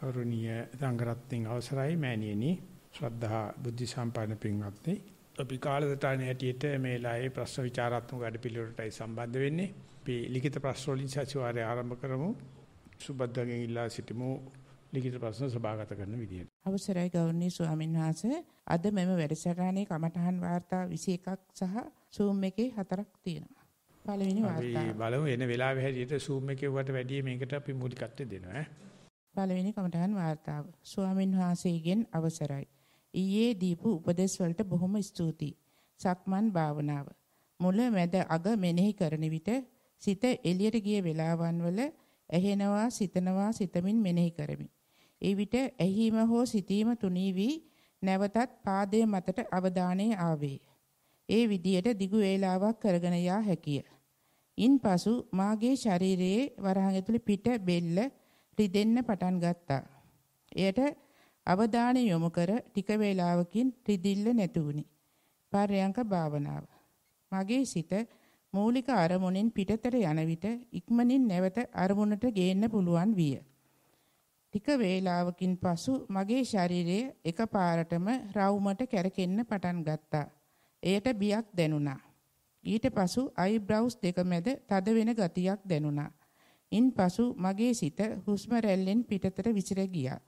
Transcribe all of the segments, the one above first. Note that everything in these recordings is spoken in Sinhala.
කරුණීය සංගරත්ත්වයෙන් අවසරයි මෑණියනි ශ්‍රද්ධා බුද්ධ සම්පන්න පින්වත්නි අපි කාලසටහන ඇටියට මේ ලායේ ප්‍රශ්න විචාරාත්මක වැඩපිළිවෙලටයි සම්බන්ධ වෙන්නේ අපි ලිඛිත ප්‍රශ්න වලින් සතිವಾರය ආරම්භ කරමු සුබද්දගෙන් ඉල්ලා සිටිමු ලිඛිත ප්‍රශ්න සභාගත කරන විදියට අවසරයි ගෞරවනීය ස්වාමීන් වහන්සේ අද මෙම වැඩසටහනේ කමඨහන් වාර්තා 21ක් සහ Zoom එකේ හතරක් තියෙනවා පළවෙනි වාර්තාව අපි බලමු එන වෙලාවෙ හැටියට Zoom එකේ වට වැඩිය මේකට අපි මූලිකත්වය දෙනවා ඈ පළවෙනි කමඨහන් වාර්තාව. ස්වාමින් වහන්සේගෙන් අවසරයි. ඊයේ දීපු උපදෙස් වලට බොහොම ස්තුතියි. සක්මන් භාවනාව. මුල මැද අග මෙනෙහි කරන විට සිත එළියට ගිය වේලාවන් වල ඇහෙනවා සිතනවා සිතමින් මෙනෙහි කරමි. ඒ විට ඇහිම හෝ සිතීම තුනී වී නැවතත් පාදයේ මතට අවධානය ආවේ. ඒ විදියට දිගු වේලාවක් කරගෙන යා හැකිය. ඉන්පසු මාගේ ශරීරයේ වරහන් ඇතුළේ පිට බෙල්ල රිදෙන්න පටන් ගත්තා. එයට අවධානය යොමු කර ටික වේලාවකින් රිදිල්ල නැති වුනි. පර්යංක භාවනාව. මගේ සිත මූලික අරමුණෙන් පිටතට යන විට ඉක්මනින් නැවත අරමුණට ගේන්න පුළුවන් විය. ටික වේලාවකින් පසු මගේ ශරීරය එකපාරටම රවුමට කැරකෙන්න පටන් ගත්තා. එයට බියක් දැනුණා. ඊට පසු අයිබ්‍රවුස් දෙක මැද තද වෙන ගතියක් දැනුණා. ඉන්පසු මගේ සිත හුස්ම රැල්ලෙන් පිටතට විසිර ගියා.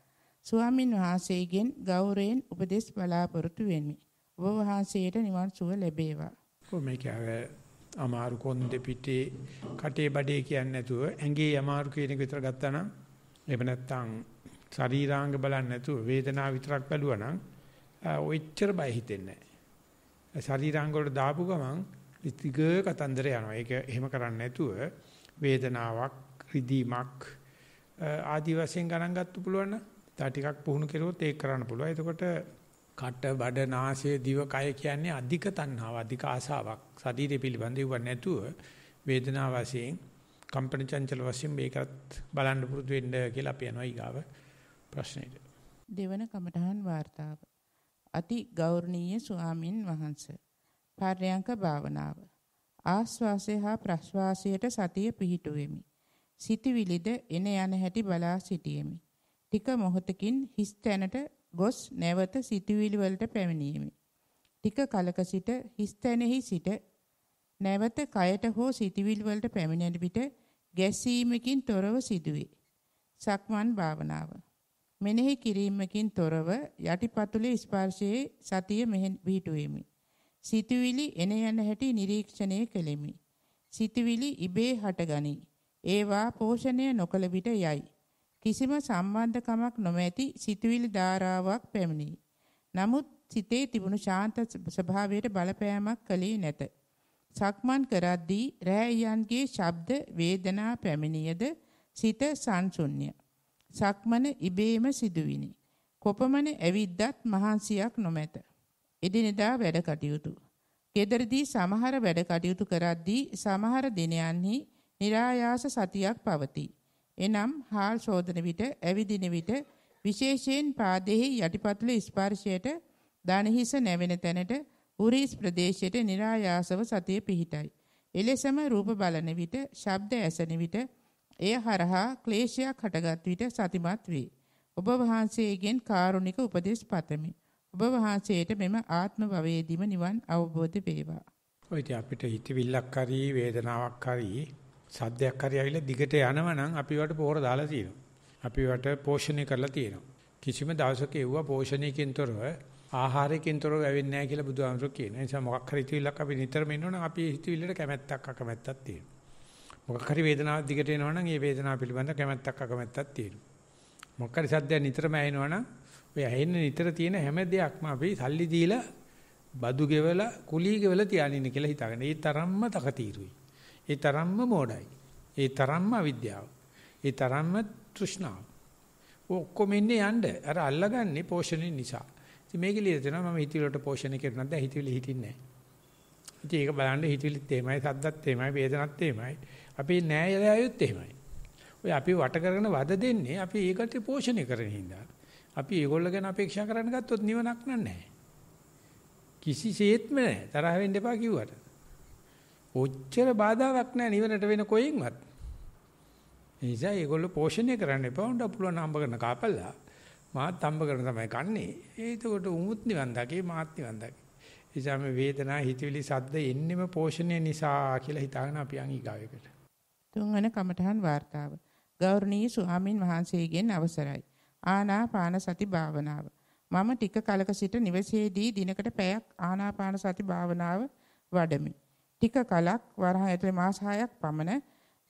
ස්වාමින් වහන්සේගෙන් ගෞරවයෙන් උපදෙස් බලාපොරොත්තු වෙමි. ඔබ වහන්සේට නිවන් සුව ලැබේවා. මේක අර අමාරු කොන්ද පිටේ කටේ බඩේ කියන්නේ නැතුව ඇඟේ අමාරු කියන එක විතර ගත්තා නම් එහෙම නැත්නම් ශරීරාංග බලන්නේ නැතුව වේදනාව විතරක් බැලුවා නම් ඔච්චර බය හිතෙන්නේ නැහැ. ශරීරාංග වලට දාපු ගමන් විතිග කතන්දර යනවා. ඒක එහෙම කරන්නේ නැතුව වේදනාවක් රිදීමක් ආදි වශයෙන් ගණන් ගන්න පුළුවන් නම් තා ටිකක් පුහුණු කෙරුවොත් ඒක කරන්න පුළුවන්. එතකොට කට බඩ නාසය දිව කය කියන්නේ අධික තණ්හාව අධික ආසාවක් ශරීරය පිළිබඳව ඉව නැතුව වේදනා වශයෙන් කම්පන චංචල වශයෙන් මේකත් බලන්න පුරුදු වෙන්න කියලා අපි යනවා ඊගාව ප්‍රශ්නෙට දෙවන කමඨහන් වார்த்தාව අති ගෞරවනීය ස්වාමින් වහන්සේ පර්යංක භාවනාව ආස්වාසය හා ප්‍රස්වාසයට සතිය පිහිටුවෙමි සිතවිලිද එන යන හැටි බලා සිටියෙමි. ටික මොහොතකින් හිස් තැනට ගොස් නැවත සිතවිලි වලට පැමිණීමි. ටික කලක සිට හිස් තැනෙහි සිට නැවත කයට හෝ සිතවිලි වලට පැමිණෙන විට ගැසීමකින් තොරව සිදුවේ. සක්මන් භාවනාව. මෙනෙහි කිරීමකින් තොරව යටිපතුලේ ස්පර්ශයේ සතිය මෙහි පිහිටුවෙමි. සිතවිලි එන යන හැටි නිරීක්ෂණය කෙලෙමි. සිතවිලි ඉබේ හටගනී. ඒවා පෝෂණය නොකළ විට යයි. කිසිම සම්බන්ධකමක් නොමැති සිතුවිලි ධාරාවක් පැමිණි. නමුත් සිතේ තිබුණු ශාන්ත ස්වභාවයට බලපෑමක් කළේ නැත. සක්මන් කරද්දී රෑයන්ගේ ශබ්ද වේදනා පැමිණියද සිත සංසුන්්‍ය. සක්මන ඉබේම සිදුවිනි. කොපමණ ඇවිද්දත් මහන්සියක් නොමැත. එදිනෙදා වැඩ කටයුතු. gederදී සමහර වැඩ කටයුතු කරද්දී සමහර දිනයන්හි નિરાයාස සතියක් පවතී. එනම් හාල් ශෝධන විට ඇවිදින විට විශේෂයෙන් පාදෙහි යටිපතුල ස්පර්ශයට දන හිස නැවෙන තැනට උරීස් ප්‍රදේශයට નિરાයාසව සතිය පිහිටයි. එලෙසම රූප බලන විට, ශබ්ද ඇසෙන විට, එය හරහා ක්ලේශයක් හටගත් විට සතිමත් වේ. ඔබ වහන්සේගෙන් කාරුණික උපදෙස් පතමි. ඔබ වහන්සේට මෙම ආත්ම භවයේදීම නිවන් අවබෝධ වේවා. ඔය ඉතින් අපිට හිතවිල්ලක් හරි වේදනාවක් හරි සද්දයක් හරි ඇවිල්ලා දිගට යනවා නම් අපි වට පොහොර දාලා තියෙනවා. අපි වට පෝෂණය කරලා තියෙනවා. කිසිම දවසක එවුව පෝෂණයකින් තොරව ආහාරයකින් තොරව වෙන්නේ නැහැ කියලා බුදුහාමුදුරුවෝ කියන. ඒ නිසා මොකක් හරි හිතවිල්ලක් අපි නිතරම ඉන්නවනම් අපි හිතවිල්ලට කැමැත්තක් අකමැත්තක් තියෙනවා. මොකක් හරි වේදනාවක් දිගට එනවනම් ඒ වේදනාව පිළිබඳ කැමැත්තක් අකමැත්තක් තියෙනවා. මොකක් හරි සද්දයක් නිතරම ඇහෙනවනම් ඔය ඇහෙන නිතර තියෙන හැම දෙයක්ම අපි සල්ලි දීලා බදු ගෙවලා කුලී ගෙවලා තියානින්න කියලා හිතාගන්න. ඒ තරම්ම තකතිරුයි. ඒ තරම්ම මෝඩයි. ඒ තරම්ම අවිද්‍යාව. ඒ තරම්ම තෘෂ්ණාව. ඔක්කොම ඉන්නේ යන්න අර අල්ලගන්නේ පෝෂණය නිසා. ඉතින් මේක ලියලා තියෙනවා මම හිතවිලට පෝෂණය කරනවා දැන් හිතවිලි හිටින්නේ නැහැ. ඉතින් ඒක බලන්න හිතවිලිත් එහෙමයි, සද්දත් එහෙමයි, වේදනත් එහෙමයි. අපි නෑයලායොත් එහෙමයි. ඔය අපි වට කරගෙන වද දෙන්නේ අපි ඒකට පෝෂණය කරන හින්දා. අපි ඒගොල්ල ගැන අපේක්ෂා කරන්න ගත්තොත් නිවනක් නෑ. කිසිසේත්ම නෑ. තරහ වෙන්න එපා කිව්වට. ඔච්චර බාධාවක් නැහැ නිවනට වෙන කොයින්වත්. ඒ නිසා ඒගොල්ලෝ පෝෂණය කරන්න එපා. උන්ට පුළුවන් හම්බ කරන කාපල්ලා මාත් හම්බ කරන තමයි කන්නේ. ඒකට උමුත් නිවන් දකේ මාත් නිවන් දකේ. නිසා මේ වේදනා හිතවිලි සද්ද එන්නෙම පෝෂණය නිසා කියලා හිතාගෙන අපි යන් ඊගාවෙකට. තුන්වන කමඨහන් වார்த்தාව. ගෞරවනීය ස්වාමින් වහන්සේගෙන් අවසරයි. ආනාපාන සති භාවනාව. මම ටික කලක සිට නිවසේදී දිනකට පැයක් ආනාපාන සති භාවනාව වඩමි. ටික කලක් වරහ ඇතුළේ මාස 6ක් පමණ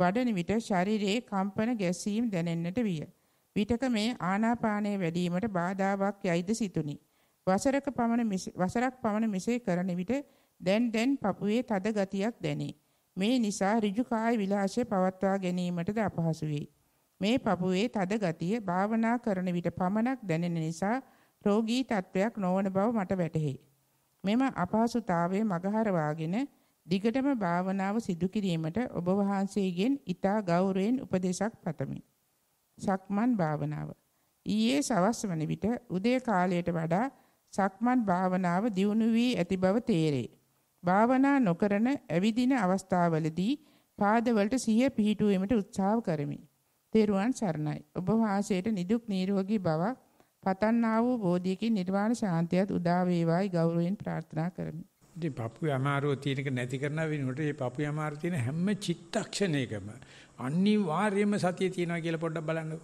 වඩන විට ශරීරයේ කම්පන ගැසීම් දැනෙන්නට විය. විතක මේ ආනාපානයේ වැඩිවීමට බාධාාවක් යයිද සිතුනි. වසරක පමණ වසරක් පමණ මෙසේ කරන විට දැන් දැන් පපුවේ තද ගතියක් දැනේ. මේ නිසා ඍජු කාය විලාසය පවත්වා ගැනීමටද අපහසු වේ. මේ පපුවේ තද ගතිය භාවනා කරන විට පමණක් දැනෙන නිසා රෝගී තත්වයක් නොවන බව මට වැටහි. මෙම අපහසුතාවය මගහරවාගෙන දිගටම භාවනාව සිදු කිරීමට ඔබ වහන්සේගෙන් ඊටා ගෞරවයෙන් උපදේශක් පතමි. සක්මන් භාවනාව. ඊයේ සවස් වන විට උදේ කාලයට වඩා සක්මන් භාවනාව දියුණු වී ඇති බව තේරේ. භාවනා නොකරන ඇවිදින අවස්ථාවලදී පාදවලට සිහිය පිහිටුවීමට උත්සාහ කරමි. තෙරුවන් සරණයි. ඔබ වහන්සේට නිදුක් නිරෝගී බවක් පතන්නා වූ බෝධියකින් නිර්වාණ ශාන්තියත් උදා වේවායි ගෞරවයෙන් ප්‍රාර්ථනා කරමි. ඉතින් papu අමාරුව තියෙනක නැති කරන වෙනකොට මේ papu අමාරු තියෙන හැම චිත්තක්ෂණයකම අනිවාර්යයෙන්ම සතිය තියෙනවා කියලා පොඩ්ඩක් බලන්නකෝ.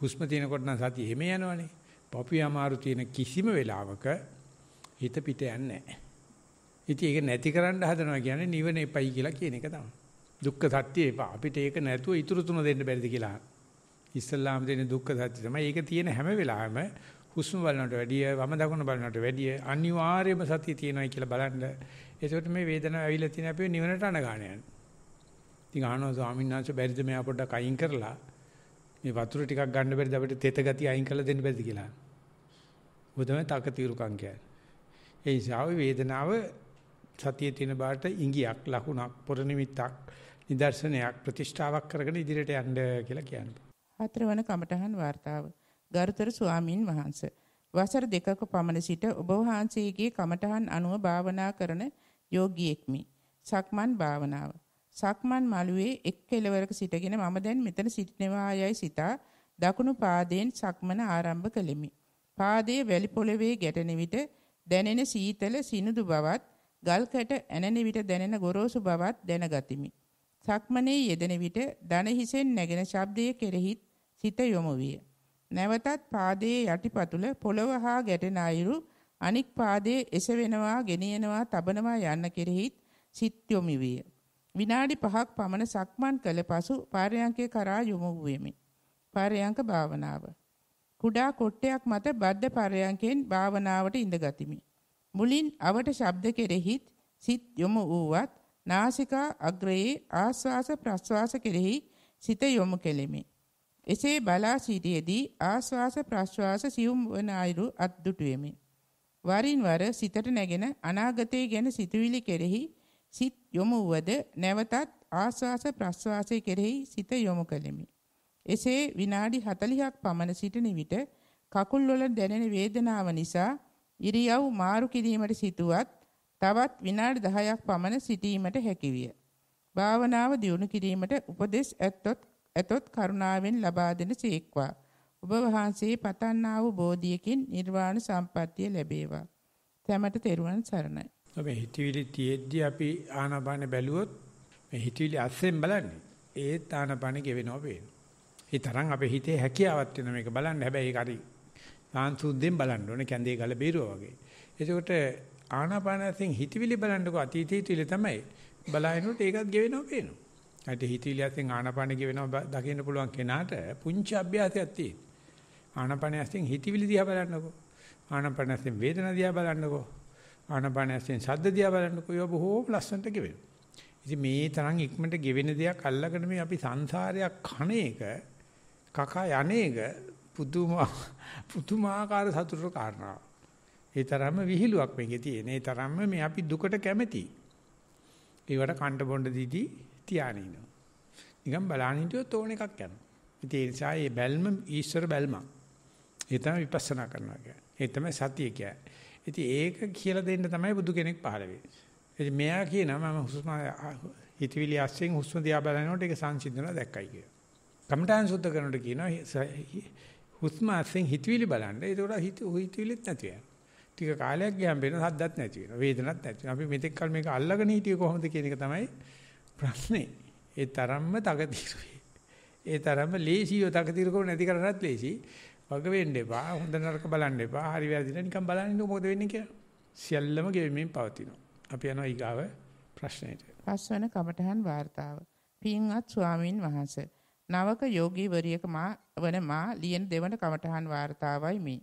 හුස්ම තියෙනකොට නම් සතිය එහෙම යනවනේ. papu අමාරු තියෙන කිසිම වෙලාවක හිත පිට යන්නේ නැහැ. ඉතින් ඒක නැති කරන්න හදනවා කියන්නේ නිවන එපයි කියලා කියන එක තමයි. දුක්ඛ සත්‍ය එපා. අපිට ඒක නැතුව ඊතුරු තුන දෙන්න බැරිද කියලා. ඉස්සල්ලාම දෙන දුක්ඛ සත්‍ය තමයි. ඒක තියෙන හැම වෙලාවෙම හුස්ම බලනට වැඩිය වම දකුණ බලනට වැඩිය අනිවාර්යයෙන්ම සතිය තියෙනවා කියලා බලන්න. ඒකට මේ වේදනාව ඇවිල්ලා තියෙන අපේ නිවනට අනගාන යන. ඉතින් ආනෝ ස්වාමීන් වහන්සේ බැරිද මෙයා පොඩ්ඩක් අයින් කරලා මේ වතුර ටිකක් ගන්න බැරිද අපිට තෙත ගතිය අයින් කරලා දෙන්න බැරිද කියලා. ඔය තමයි තකතිරුකම් කියන්නේ. ඒ නිසා වේදනාව සතිය තියෙන බාට ඉඟියක් ලකුණක් පොර නිමිත්තක් නිදර්ශනයක් ප්‍රතිෂ්ඨාවක් කරගෙන ඉදිරියට යන්න කියලා කියනවා. හතරවන කමඨහන් වார்த்தාව ගරුතර ස්වාමින් වහන්සේ වසර දෙකක පමණ සිට ඔබ වහන්සේගේ කමඨහන් අනුව භාවනා කරන යෝගියෙක්මි. සක්මන් භාවනාව. සක්මන් මළුවේ එක් කෙළවරක සිටගෙන මම දැන් මෙතන සිටිනවායයි සිතා දකුණු පාදයෙන් සක්මන ආරම්භ කළෙමි. පාදයේ වැලි පොළවේ ගැටෙන විට දැනෙන සීතල සිනුදු බවත්, ගල් කැට ඇනෙන විට දැනෙන ගොරෝසු බවත් දැනගතිමි. සක්මනේ යෙදෙන විට දන හිසෙන් නැගෙන ශබ්දයේ කෙරෙහිත් සිත යොමු විය. නැවතත් පාදයේ යටිපතුල පොළව හා ගැටෙන අයුරු අනික් පාදයේ එසවෙනවා ගෙනියනවා තබනවා යන්න කෙරෙහිත් සිත් යොමු විය. විනාඩි 5ක් පමණ සක්මන් කළ පසු පාරයන්කේ කරා යොමු වෙමි. පාරයන්ක භාවනාව. කුඩා කොට්ටයක් මත බද්ධ පාරයන්කෙන් භාවනාවට ඉඳගතිමි. මුලින් අවට ශබ්ද කෙරෙහිත් සිත් යොමු වූවත් නාසිකා අග්‍රයේ ආස්වාස ප්‍රස්වාස කෙරෙහි සිත යොමු කෙලිමි. එසේ බලා සිටියේදී ආශ්වාස ප්‍රශ්වාස සියුම් වන අයුරු අද්දුටුවෙමි. වරින් වර සිතට නැගෙන අනාගතය ගැන සිතුවිලි කෙරෙහි සිත් යොමු වද නැවතත් ආශ්වාස ප්‍රශ්වාසය කෙරෙහි සිත යොමු කළෙමි. එසේ විනාඩි 40ක් පමණ සිටින විට කකුල්වල දැනෙන වේදනාව නිසා ඉරියව් මාරු කිරීමට සිටුවත් තවත් විනාඩි 10ක් පමණ සිටීමට හැකියිය. භාවනාව දියුණු කිරීමට උපදෙස් ඇත්තොත් ඇතොත් කරුණාවෙන් ලබා දෙන සීක්වා. ඔබ වහන්සේ පතන්නා වූ බෝධියකින් නිර්වාණ සම්පත්තිය ලැබේවා. සැමට තෙරුවන් සරණයි. මේ හිතවිලි තියෙද්දි අපි ආනාපාන බැලුවොත් මේ හිතවිලි අස්සෙන් බලන්නේ. ඒත් ආනාපාන ගෙවෙනවා පේනවා. ඒ තරම් අපේ හිතේ හැකියාවක් වෙන මේක බලන්න. හැබැයි ඒක හරි සාන්සුද්දෙන් බලන්න ඕනේ කැඳේ ගල බීරුවා වගේ. එතකොට ආනාපානයෙන් හිතවිලි බලන්නකො අතීතයේ හිතවිලි තමයි. බලාගෙනොත් ඒකත් ගෙවෙනවා පේනවා. ඇයිද හිතවිලියෙන් ආනපාන කිය වෙනවා දකින්න පුළුවන් කෙනාට පුංචි අභ්‍යාසයක් තියෙනවා. ආනපානයෙන් හිතවිලි දිහා බලන්නකෝ. ආනපානයෙන් වේදනා දිහා බලන්නකෝ. ආනපානයෙන් ශබ්ද දිහා බලන්නකෝ. ඒක බොහෝම ලස්සනට ගෙවෙනවා. ඉතින් මේ තරම් ඉක්මනට ගෙවෙන දෙයක් අල්ලගෙන මේ අපි සංසාරයක් කණ එක කකා යන්නේක පුදුමා පුදුමාකාර සතුටට කාරණා. ඒ තරම්ම විහිළුවක් මේකේ තියෙන. ඒ තරම්ම මේ අපි දුකට කැමැති. ඒවට කණ්ඩ බොණ්ඩ දීදී තියාගෙන ඉන්නවා. නිකන් බලන හිටියොත් ඕන එකක් යනවා. ඒ නිසා මේ බැල්ම ඊශ්වර බැල්මක්. ඒ තමයි විපස්සනා කරනවා කියන්නේ. ඒ තමයි සතිය කියන්නේ. ඉතින් ඒක කියලා දෙන්න තමයි බුදු කෙනෙක් පහළ වෙන්නේ. ඉතින් මෙයා කියනවා මම හුස්ම හිතවිලි අස්සෙන් හුස්ම දිහා බලනකොට ඒක සංසිඳනවා දැක්කයි කියලා. කමඨාන් සුද්ධ කරනකොට කියනවා හුස්ම අස්සෙන් හිතවිලි බලන්න. ඒතකොට හිත හිතවිලිත් නැති වෙනවා. ටික කාලයක් ගියාම වෙන සද්දත් නැති වෙනවා. වේදනත් නැති වෙනවා. අපි මෙතෙක් කල මේක අල්ලගෙන හිටියේ කොහොමද කියන එක තමයි ප්‍රශ්නේ ඒ තරම්ම තකතිරුයි. ඒ තරම්ම ලේසියෝ තකතිරුකම නැති කරන්නත් ලේසි. වග වෙන්න එපා. හොඳ නරක බලන්න එපා. හරි වැරදි නිකන් බලන්න ඉන්න මොකද වෙන්නේ කියලා. සියල්ලම ගෙවීමෙන් පවතිනවා. අපි යනවා ඊගාව ප්‍රශ්නෙට. පස්වන කමඨහන් වார்த்தාව. පින්වත් ස්වාමින් වහන්සේ නවක යෝගීවරියක මා වන මා ලියන දෙවන කමඨහන් වார்த்தාවයි මේ.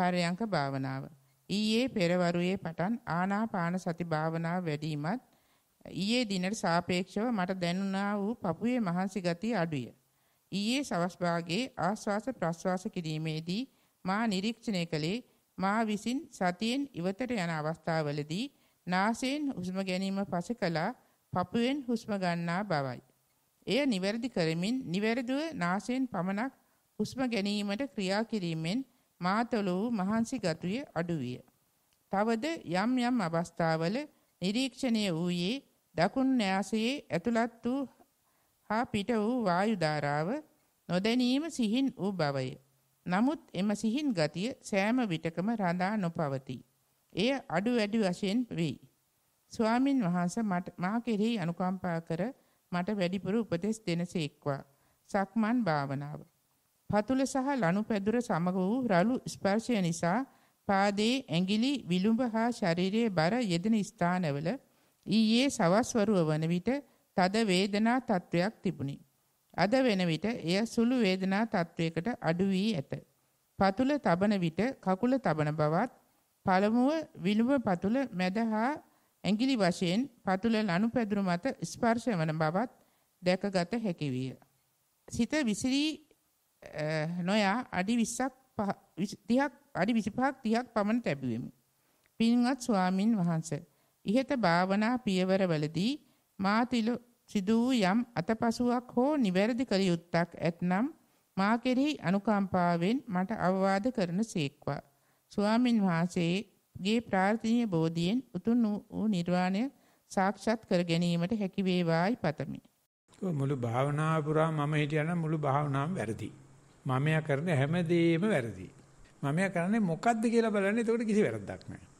පරයන්ක භාවනාව. ඊයේ පෙරවරුවේ පටන් ආනාපාන සති භාවනාව වැඩිමත් ඊයේ දිනට සාපේක්ෂව මට දැනුණා වූ පපුවේ මහන්සි ගතිය අඩුය. ඊයේ සවස් භාගයේ ආශ්වාස ප්‍රශ්වාස කිරීමේදී මා නිරීක්ෂණය කළේ මා විසින් සතියෙන් ඉවතට යන අවස්ථාවවලදී නාසයෙන් හුස්ම ගැනීම පසු කළා පපුවෙන් හුස්ම ගන්නා බවයි. එය නිවැරදි කරමින් නිවැරදිව නාසයෙන් පමණක් හුස්ම ගැනීමට ක්‍රියා කිරීමෙන් මාතල වූ මහන්සි ගතිය අඩු විය. තවද යම් යම් අවස්ථාවල නිරීක්ෂණය වූයේ දකුණු න්‍යාසයේ ඇතුළත් වූ හා පිට වූ වායු ධාරාව නොදැනීම සිහින් වූ බවය. නමුත් එම සිහින් ගතිය සෑම විටකම රඳා නොපවතී. එය අඩු වැඩි වශයෙන් වෙයි. ස්වාමින් වහන්සේ මට මා කෙරෙහි අනුකම්පා කර මට වැඩිපුර උපදෙස් දෙනසේක්වා. සක්මන් භාවනාව. පතුල සහ ලනුපැදුර සමග වූ රළු ස්පර්ශය නිසා පාදයේ ඇඟිලි විලුඹ හා ශරීරයේ බර යෙදෙන ස්ථානවල ඊයේ සවස් වරුව වන විට තද වේදනා තත්වයක් තිබුණි. අද වෙන විට එය සුළු වේදනා තත්වයකට අඩු වී ඇත. පතුල තබන විට කකුල තබන බවත් පළමුව විලුඹ පතුල මැද හා ඇඟිලි වශයෙන් පතුල ලනුපැදුරු මත ස්පර්ශ වන බවත් දැකගත හැකි විය. සිත විසිරී නොයා අඩි 20ක් 30ක් අඩි 25ක් 30ක් පමණ තැබුවෙමි. පින්වත් ස්වාමින් වහන්සේ ඉහත භාවනා පියවරවලදී මා තිලු සිදු යම් අතපසුවක් හෝ නිවැරදි කළ යුත්තක් ඇතනම් මා කෙරෙහි අනුකම්පාවෙන් මට අවවාද කරන සේක්වා. ස්වාමින් වහන්සේගේ ප්‍රාර්ථනීය බෝධියෙන් උතුම් වූ නිර්වාණය සාක්ෂාත් කර ගැනීමට හැකි වේවායි පතමි. මුළු භාවනාව පුරා මම හිතන මුළු භාවනාවම වැරදි. මමයා කරන හැම දෙයක්ම වැරදි. මමයා කරන්නේ මොකද්ද කියලා බලන්නේ එතකොට කිසි වැරද්දක් නැහැ.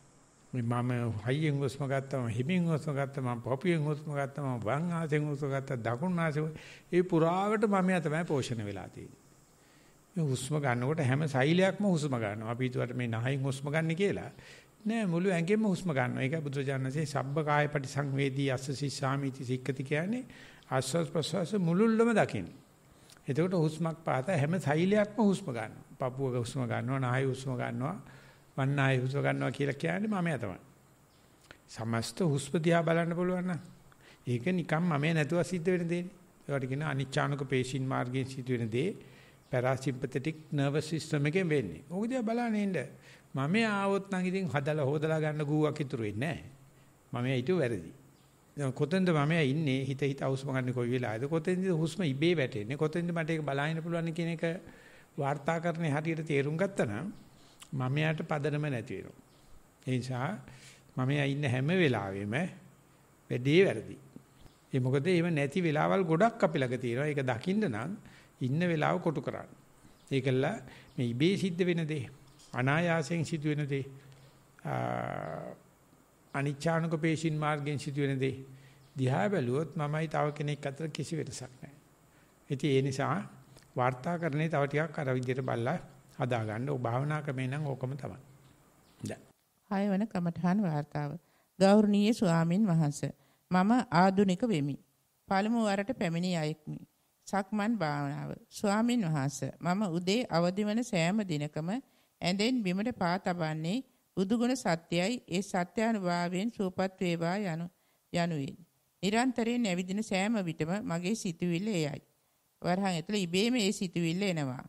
මම හයියෙන් හුස්ම ගත්තා මම හිමින් හුස්ම ගත්තා මම පපුවෙන් හුස්ම ගත්තා මම වම් ආසෙන් හුස්ම ගත්තා දකුණු ආසෙන් ඒ පුරාවට මම තමයි පෝෂණය වෙලා තියෙන්නේ මේ හුස්ම ගන්නකොට හැම සෛලයක්ම හුස්ම ගන්නවා අපි හිතුවට මේ නහයින් හුස්ම ගන්න කියලා නෑ මුළු ඇඟෙම හුස්ම ගන්නවා ඒකයි බුදුරජාණන්සේ සබ්බ කාය පරිසංවේදී අස්ස සිස්සාමිති සික්කති කියන්නේ ආස්වාස් ප්‍රස්වාස මුළුල්ලම දකින්න එතකොට හුස්මක් පාත හැම සෛලයක්ම හුස්ම ගන්නවා පපුවක හුස්ම ගන්නවා නහය හුස්ම ගන්නවා වන්නාය හුස්ම ගන්නවා කියලා කියන්නේ මමයා තමයි. සමස්ත හුස්ම දිහා බලන්න පුළුවන් නම් ඒක නිකම් මමයා නැතුව සිද්ධ වෙන දෙන්නේ. ඒවට කියන අනිච්ඡානුක පේශින් මාර්ගයෙන් සිද්ධ වෙන දේ පැරාසිම්පතටික් නර්වස් සිස්ටම් එකෙන් වෙන්නේ. ඕක දිහා බලන්න ඉන්න. මමයා ආවොත් නම් ඉතින් හදලා හොදලා ගන්න ගුවක් ඉතුරු වෙන්නේ නැහැ. මමයා ඊට වැරදි. කොතෙන්ද මමයා ඉන්නේ හිත හිත හුස්ම ගන්න කොයි වෙලාවද කොතෙන්ද හුස්ම ඉබේ වැටෙන්නේ කොතෙන්ද මට ඒක බලන්න පුළුවන් කියන එක වාර්තාකරණේ හරියට තේරුම් ගත්තා නම් මමයාට පදනම නැති වෙනවා. ඒ නිසා මමයා ඉන්න හැම වෙලාවෙම වැඩේ වැරදි. ඒ මොකද ඒව නැති වෙලාවල් ගොඩක් අපි ළඟ තියෙනවා. ඒක දකින්න නම් ඉන්න වෙලාව කොටු කරන්න. ඒකල මේ ඉබේ සිද්ධ වෙන දේ, අනායාසයෙන් සිදු වෙන දේ, අනිච්ඡානුක පේශින් මාර්ගයෙන් සිදු වෙන දේ දිහා බැලුවොත් මමයි තව කෙනෙක් අතර කිසි වෙනසක් නැහැ. ඉතින් ඒ නිසා වාර්තාකරණේ තව ටිකක් අර විදිහට බලලා හදා ගන්න. ඔය භාවනා ක්‍රමේ නම් ඕකම තමයි. දැන්. හය වෙන කමඨාන් වார்த்தාව. ගෞරවනීය ස්වාමින් වහන්සේ. මම ආදුනික වෙමි. පළමු වරට පැමිණි අයෙක්මි. සක්මන් භාවනාව. ස්වාමින් වහන්සේ මම උදේ අවදි වන සෑම දිනකම ඇඳෙන් බිමට පා තබන්නේ බුදුගුණ සත්‍යයයි ඒ සත්‍යානුභාවයෙන් සූපත් වේවා යනු යනුවෙන්. නිරන්තරයෙන් ඇවිදින සෑම විටම මගේ සිතුවිල්ල එයයි. වරහන් ඇතුළ ඉබේම ඒ සිතුවිල්ල එනවා.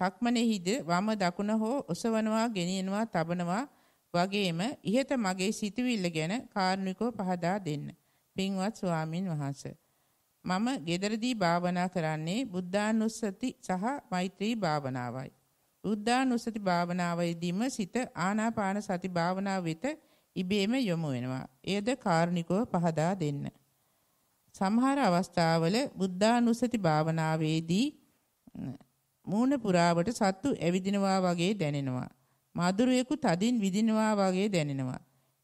සක්මනේහිද වම දකුණ හෝ ඔසවනවා ගෙනියනවා තබනවා වගේම ইহත මගේ සිතුවිල්ල ගැන කාරුණිකව පහදා දෙන්න. පින්වත් ස්වාමින් වහන්සේ. මම gederදී භාවනා කරන්නේ බුද්ධානුස්සති සහ මෛත්‍රී භාවනාවයි. බුද්ධානුස්සති භාවනාවේදීම සිත ආනාපාන සති භාවනාව වෙත ඉබේම යොමු වෙනවා. එයද කාරුණිකව පහදා දෙන්න. සමහර අවස්ථාවල බුද්ධානුස්සති භාවනාවේදී මූණ පුරාවට සත්තු ඇවිදිනවා වගේ දැනෙනවා. මధుරයෙකු තදින් විදිනවා වගේ දැනෙනවා.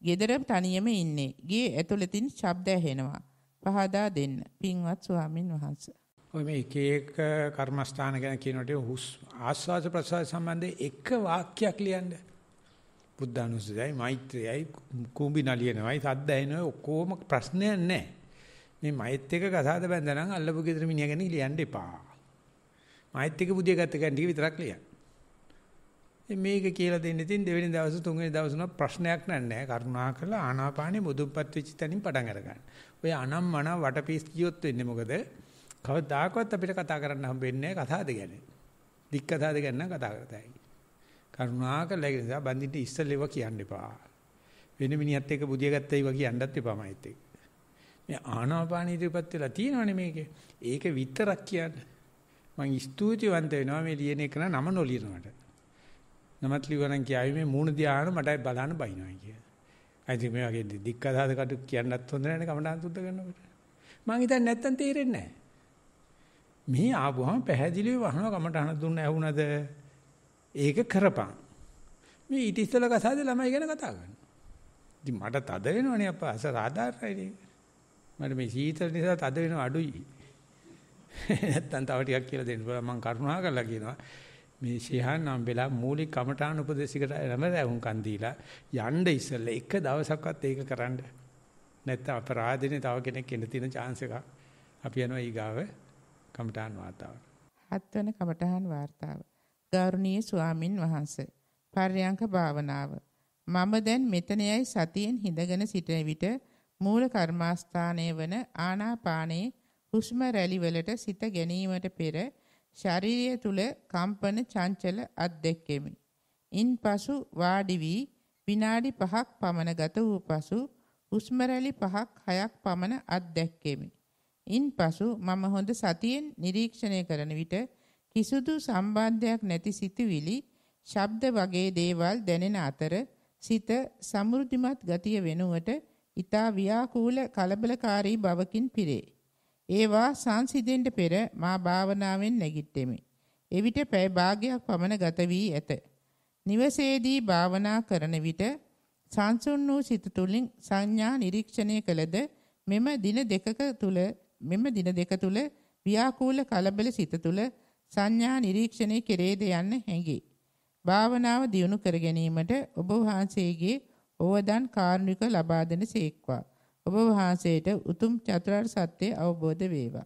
ගෙදර තනියම ඉන්නේ. ගියේ ඇතුළතින් ශබ්ද ඇහෙනවා. පහදා දෙන්න. පින්වත් ස්වාමින් වහන්සේ. ඔය මේ එක එක කර්මස්ථාන ගැන කියනකොට හුස් ආස්වාද ප්‍රසාර සම්බන්ධ එක වාක්‍යයක් ලියන්න. බුද්ධානුස්සතියයි මෛත්‍රියයි කුඹි නලියනවායි සද්ද ඇහෙනවා ඔක්කොම ප්‍රශ්නයක් නැහැ. මේ මෛත්‍රික කසාද බැඳනනම් අල්ලපු ගෙදර මිනිහා ගැන ලියන්න එපා. මායිත් එක බුදිය ගත්ත ගැන ටික විතරක් ලියන්න. මේක කියලා දෙන්න ඉතින් දෙවෙනි දවස් තුන්වෙනි දවස් උනා ප්‍රශ්නයක් නැහැ. කරුණා කරලා ආනාපානෙ මුදුපත් වෙච්ච තැනින් පටන් අරගන්න. ඔය අනම්මන වටපිස් කියොත් වෙන්නේ මොකද? කවදාකවත් අපිට කතා කරන්න හම්බෙන්නේ නැහැ කතාද ගැන. දික් කතාද ගැන කතා කරතයි. කරුණා කරලා ඒ නිසා බඳින්න ඉස්සෙල්ලව කියන්න එපා. වෙන මිනිහත් එක්ක බුදිය ගත්තයි වගේ කියන්නත් එපා මයිත් එක්ක. මේ ආනාපානීය ඉතිපත් වෙලා තියෙනවනේ මේකේ. ඒක විතරක් කියන්නේ. මම ස්තුතිවන්ත වෙනවා මේ ලියන එක නම නොලියනකට. නමත් ලියවනම් කියාවි මේ මූණ දිහාන මටයි බලන්න බයිනවා කිය. අයිති මේ වගේ දික්කදාද කටු කියන්නත් හොඳ නැහැ කමඩාන් සුද්ධ කරනකොට. මම හිතන්නේ නැත්තම් තේරෙන්නේ නැහැ. මේ ආවම පැහැදිලිව වහනවා කමටහන දුන්න ඇහුණද ඒක කරපන්. මේ ඊට ඉස්සෙල්ලා කසාද ළමයි ගැන කතා කරනවා. ඉතින් මට තද වෙනවනේ අප්පා අස රාදාරයි නේ. මට මේ සීතල නිසා තද වෙනව අඩුයි. නැත්තම් තව ටිකක් කියලා දෙන්න බලා මම කරුණා කරලා කියනවා. මේ ශිහාන් නම් වෙලා මූලික කමඨාන උපදේශිකට රැමදැහුම්කන් දීලා යන්න ඉස්සෙල්ලා එක දවසක්වත් ඒක කරන්න. නැත්තම් අපරාධිනේ තව කෙනෙක් එන්න තියෙන chance එකක්. අපි යනවා ඊගාව කමඨාන් වාතාවරණ. හත්වන කමඨාන් වාර්තාව. ගෞරවනීය ස්වාමින් වහන්සේ. පර්යංක භාවනාව. මම දැන් මෙතනයි සතියෙන් හිඳගෙන සිටින විට මූල කර්මාස්ථානයේ වන ආනාපානයේ හුස්ම රැලි වලට සිත ගැනීමට පෙර ශාරීරිය තුල කම්පන චංචල අත්දැකෙමි. ඉන්පසු වාඩි වී විනාඩි 5ක් පමණ ගත වූ පසු හුස්ම රැලි 5ක් 6ක් පමණ අත්දැකෙමි. ඉන්පසු මම හොඳ සතියෙන් නිරීක්ෂණය කරන විට කිසිදු සම්බන්ධයක් නැති සිතුවිලි, ශබ්ද වගේ දේවල් දැනෙන අතර සිත සමෘද්ධිමත් ගතිය වෙනුවට ඊතා ව්‍යාකූල කලබලකාරී බවකින් පිරේ. ඒවා සංසිඳෙන්න පෙර මා භාවනාවෙන් නැගිට්ෙමි. එවිට පැය භාගයක් පමණ ගත වී ඇත. නිවසේදී භාවනා කරන විට සංසුන් වූ සිත තුළින් සංඥා නිරීක්ෂණය කළද මෙම දින දෙකක තුල මෙම දින දෙක තුල ව්‍යාකූල කලබල සිත තුල සංඥා නිරීක්ෂණය කෙරේද යන්න හැඟේ. භාවනාව දියුණු කර ගැනීමට ඔබ වහන්සේගේ ඕවදන් කාරුණික ලබා දෙන සේක්වා. ඔබ වහන්සේට උතුම් චතුරාර්ය සත්‍ය අවබෝධ වේවා.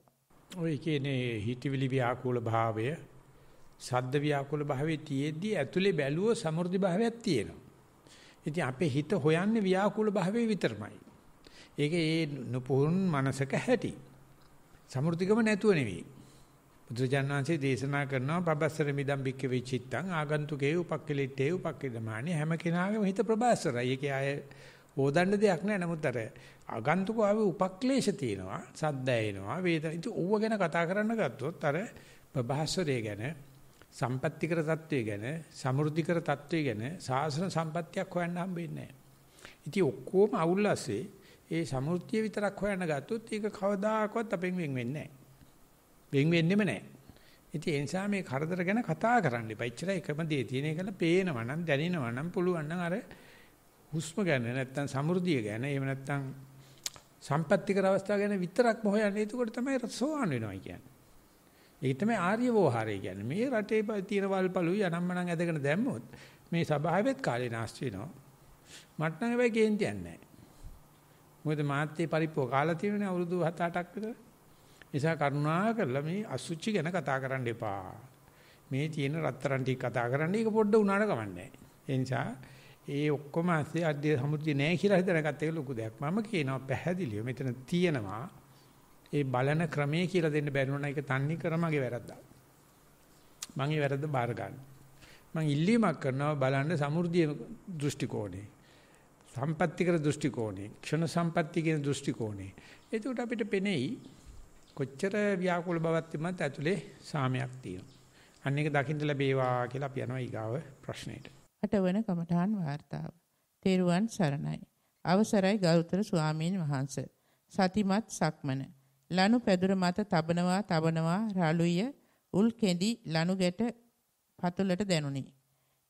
ඔය කියන්නේ හිතවිලි ව්‍යාකූල භාවය, සද්ද ව්‍යාකූල භාවයේ තියේදී ඇතුලේ බැලුව සමෘද්ධි භාවයක් තියෙනවා. ඉතින් අපේ හිත හොයන්නේ ව්‍යාකූල භාවයේ විතරමයි. ඒක ඒ නුපුරුන් මනසක හැටි. සමෘද්ධිකම නැතුව නෙවෙයි. බුදුජානනාංශයේ දේශනා කරනවා පබස්සර මිදම් බික්ක වෙචිත්තං ආගන්තුකේ උපක්කලිටේ උපක්කේදමානි හැම කෙනාගේම හිත ප්‍රබස්සරයි. ඒකේ ආයේ හොදන්න දෙයක් නෑ. නමුත් අර අගන්තුක ආවේ උපක්ලේශ තියෙනවා. සද්ද ඇෙනවා. වේදන. ඉතින් ඌව ගැන කතා කරන්න ගත්තොත් අර ප්‍රභාස්වරය ගැන සම්පත්‍තිකර தত্ত্বය ගැන සමෘද්ධිකර தত্ত্বය ගැන සාසන සම්පත්තියක් හොයන්න හම්බෙන්නේ නැහැ. ඉතින් ඔක්කොම අවුල් ඇසේ ඒ සමෘද්ධිය විතරක් හොයන්න ගත්තොත් ඒක කවදාකවත් අපෙන් වෙන් වෙන්නේ නැහැ. වෙන් වෙන්නෙම නැහැ. ඉතින් ඒ නිසා මේ කරදර ගැන කතා කරන්න එපා. එච්චර එකම දේ තියෙන එකල පේනවා නම් දැනෙනවා නම් පුළුවන් නම් අර හුස්ම ගැන නැත්තම් සමෘද්ධිය ගැන එහෙම නැත්තම් සම්පත්තිකර අවස්ථාව ගැන විතරක්ම හොයන්නේ. එතකොට තමයි සෝවාන් වෙනවා කියන්නේ. ඒක තමයි ආර්ය වෝහාරය කියන්නේ. මේ රටේ තියෙන වල්පලුයි අනම්මනම් ඇදගෙන දැම්මොත් මේ සභාවෙත් කාලේ නාස්ති වෙනවා. මට නම් හැබැයි කේන්තියක් නැහැ. මොකද මාත්‍යේ පරිප්පුව කාලා තියෙනනේ අවුරුදු 7-8ක් විතර. නිසා කරුණා කරලා මේ අසුචි ගැන කතා කරන්න එපා. මේ තියෙන රත්තරන් ටික කතා කරන්න ඒක පොඩ්ඩ උනාට කමන්නේ. ඒ නිසා ඒ ඔක්කොම අධ්‍ය සමුර්ධිය නැහැ කියලා හිතනගත්ත එක ලොකු දෙයක්. මම කියනවා පැහැදිලිව මෙතන තියෙනවා ඒ බලන ක්‍රමයේ කියලා දෙන්න බැරි වුණා ඒක තන්නේ කරමගේ වැරද්දා. මම ඒ වැරද්ද බාර ගන්න. මම ඉල්ලීමක් කරනවා බලන්න සමුර්ධිය දෘෂ්ටි කෝණේ. සම්පත්‍තිකර දෘෂ්ටි කෝණේ. ක්ෂණ සම්පත්‍ති කියන දෘෂ්ටි කෝණේ. එතකොට අපිට පෙනෙයි කොච්චර ව්‍යාකූල බවක් තිබුණත් ඇතුලේ සාමයක් තියෙනවා. අන්න ඒක දකින්න ලැබේවා කියලා අපි යනවා ඊගාව ප්‍රශ්නෙට. හටවන කමඨාන් වාර්තාව. තෙරුවන් සරණයි. අවසරයි ගෞතම ස්වාමීන් වහන්ස. සතිමත් සක්මන. ලනු පැදුර මත තබනවා තබනවා රළුය උල් කෙඳි ලනු ගැට පතුලට දැනුනි.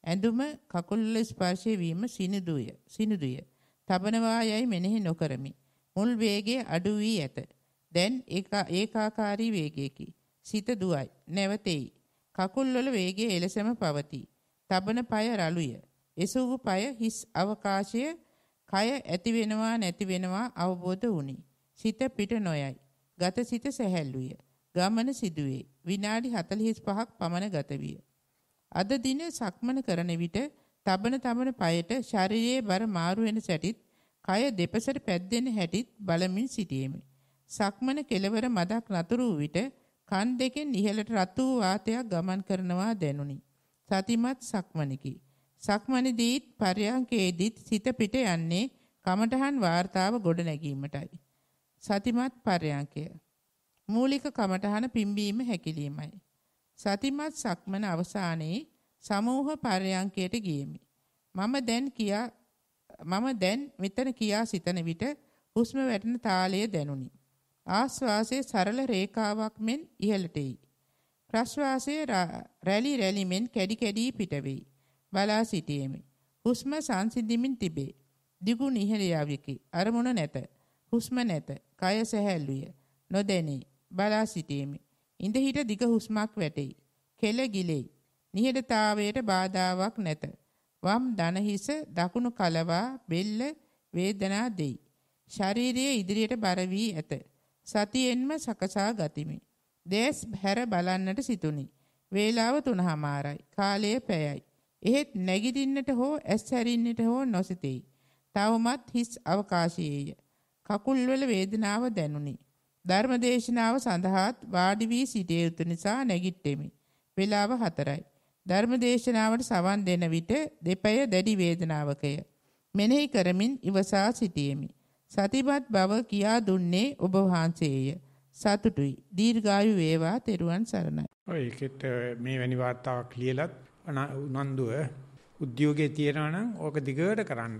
ඇඳුම කකුල් ස්පර්ශය වීම සිනිදුය. සිනිදුය. තබනවා යයි මෙනෙහි නොකරමි. මුල් වේගයේ අඩු වී ඇත. දැන් ඒකාකාරී වේගයකි. සිත දුවයි. නැවතෙයි. කකුල් වල වේගය එලෙසම පවතී. තබන পায় රළුය. එසවූ পায় හිස් අවකාශයේ කය ඇති වෙනවා නැති වෙනවා අවබෝධ වුනි. සිත පිට නොයයි. ගත සිත සැහැල්ලුය. ගමන සිදුවේ. විනාඩි 45ක් පමණ ගත විය. අද දින සක්මන කරන විට තබන තබන পায়ට ශරීරයේ බර මාරු වෙන සැටිත් කය දෙපසට පැද්දෙන හැටිත් බලමින් සිටීමේ සක්මන කෙලවර මදක් නතර වූ විට කන් දෙකෙන් ඉහළට රතු වාතයක් ගමන් කරනවා දැනුනි. සතිමත් සක්මනකි. සක්මනේදීත් පර්යංකේදීත් සිත පිට යන්නේ කමඨහන් වාර්තාව ගොඩ නැගීමටයි. සතිමත් පර්යංකය. මූලික කමඨහන පිම්බීම හැකිලීමයි. සතිමත් සක්මන අවසානයේ සමූහ පර්යංකයට ගියෙමි. මම දැන් කියා මම දැන් මෙතන කියා සිතන විට හුස්ම වැටෙන තාලය දැනුනි. ආස්වාසේ සරල රේඛාවක් මෙන් ඉහළට එයි. ප්‍රශ්වාසය රැලි රැලිමින් කැඩි කැඩි පිටවෙයි. බලා සිටීමේ. හුස්ම සංසිඳිමින් තිබේ. දිගු නිහල යවිකි. අරමුණ නැත. හුස්ම නැත. කය සැහැල්ලුය. නොදැනී. බලා සිටීමේ. ඉඳහිට දිග හුස්මක් වැටෙයි. කෙල ගිලෙයි. නිහඬතාවයට බාධාාවක් නැත. වම් දන හිස දකුණු කලවා බෙල්ල වේදනා දෙයි. ශාරීරියේ ඉදිරියට බර වී ඇත. සතියෙන්ම සකසා ගතිමි. දේශ හැර බලන්නට සිතුනි. වේලාව 3හමාරයි. කාලය පැයයි. එහෙත් නැගිටින්නට හෝ ඇස් හැරින්නට හෝ නොසිතෙයි. තවමත් හිස් අවකාශයේය. කකුල්වල වේදනාව දැනුනි. ධර්මදේශනාව සඳහාත් වාඩි වී සිටිය යුතු නිසා නැගිට්ටෙමි. වේලාව 4යි. ධර්මදේශනාවට සවන් දෙන විට දෙපය දැඩි වේදනාවකය. මෙනෙහි කරමින් ඉවසා සිටියෙමි. සතිපත් බව කියා දුන්නේ ඔබ වහන්සේය. සතුටුයි. දීර්ඝායු වේවා තෙරුවන් සරණයි. ඔය ඒකෙත් මේ වැනි වාතාවක් ලියලත් උනන්දුව උද්‍යෝගයේ තියෙනවා නම් ඕක දිගට කරන්න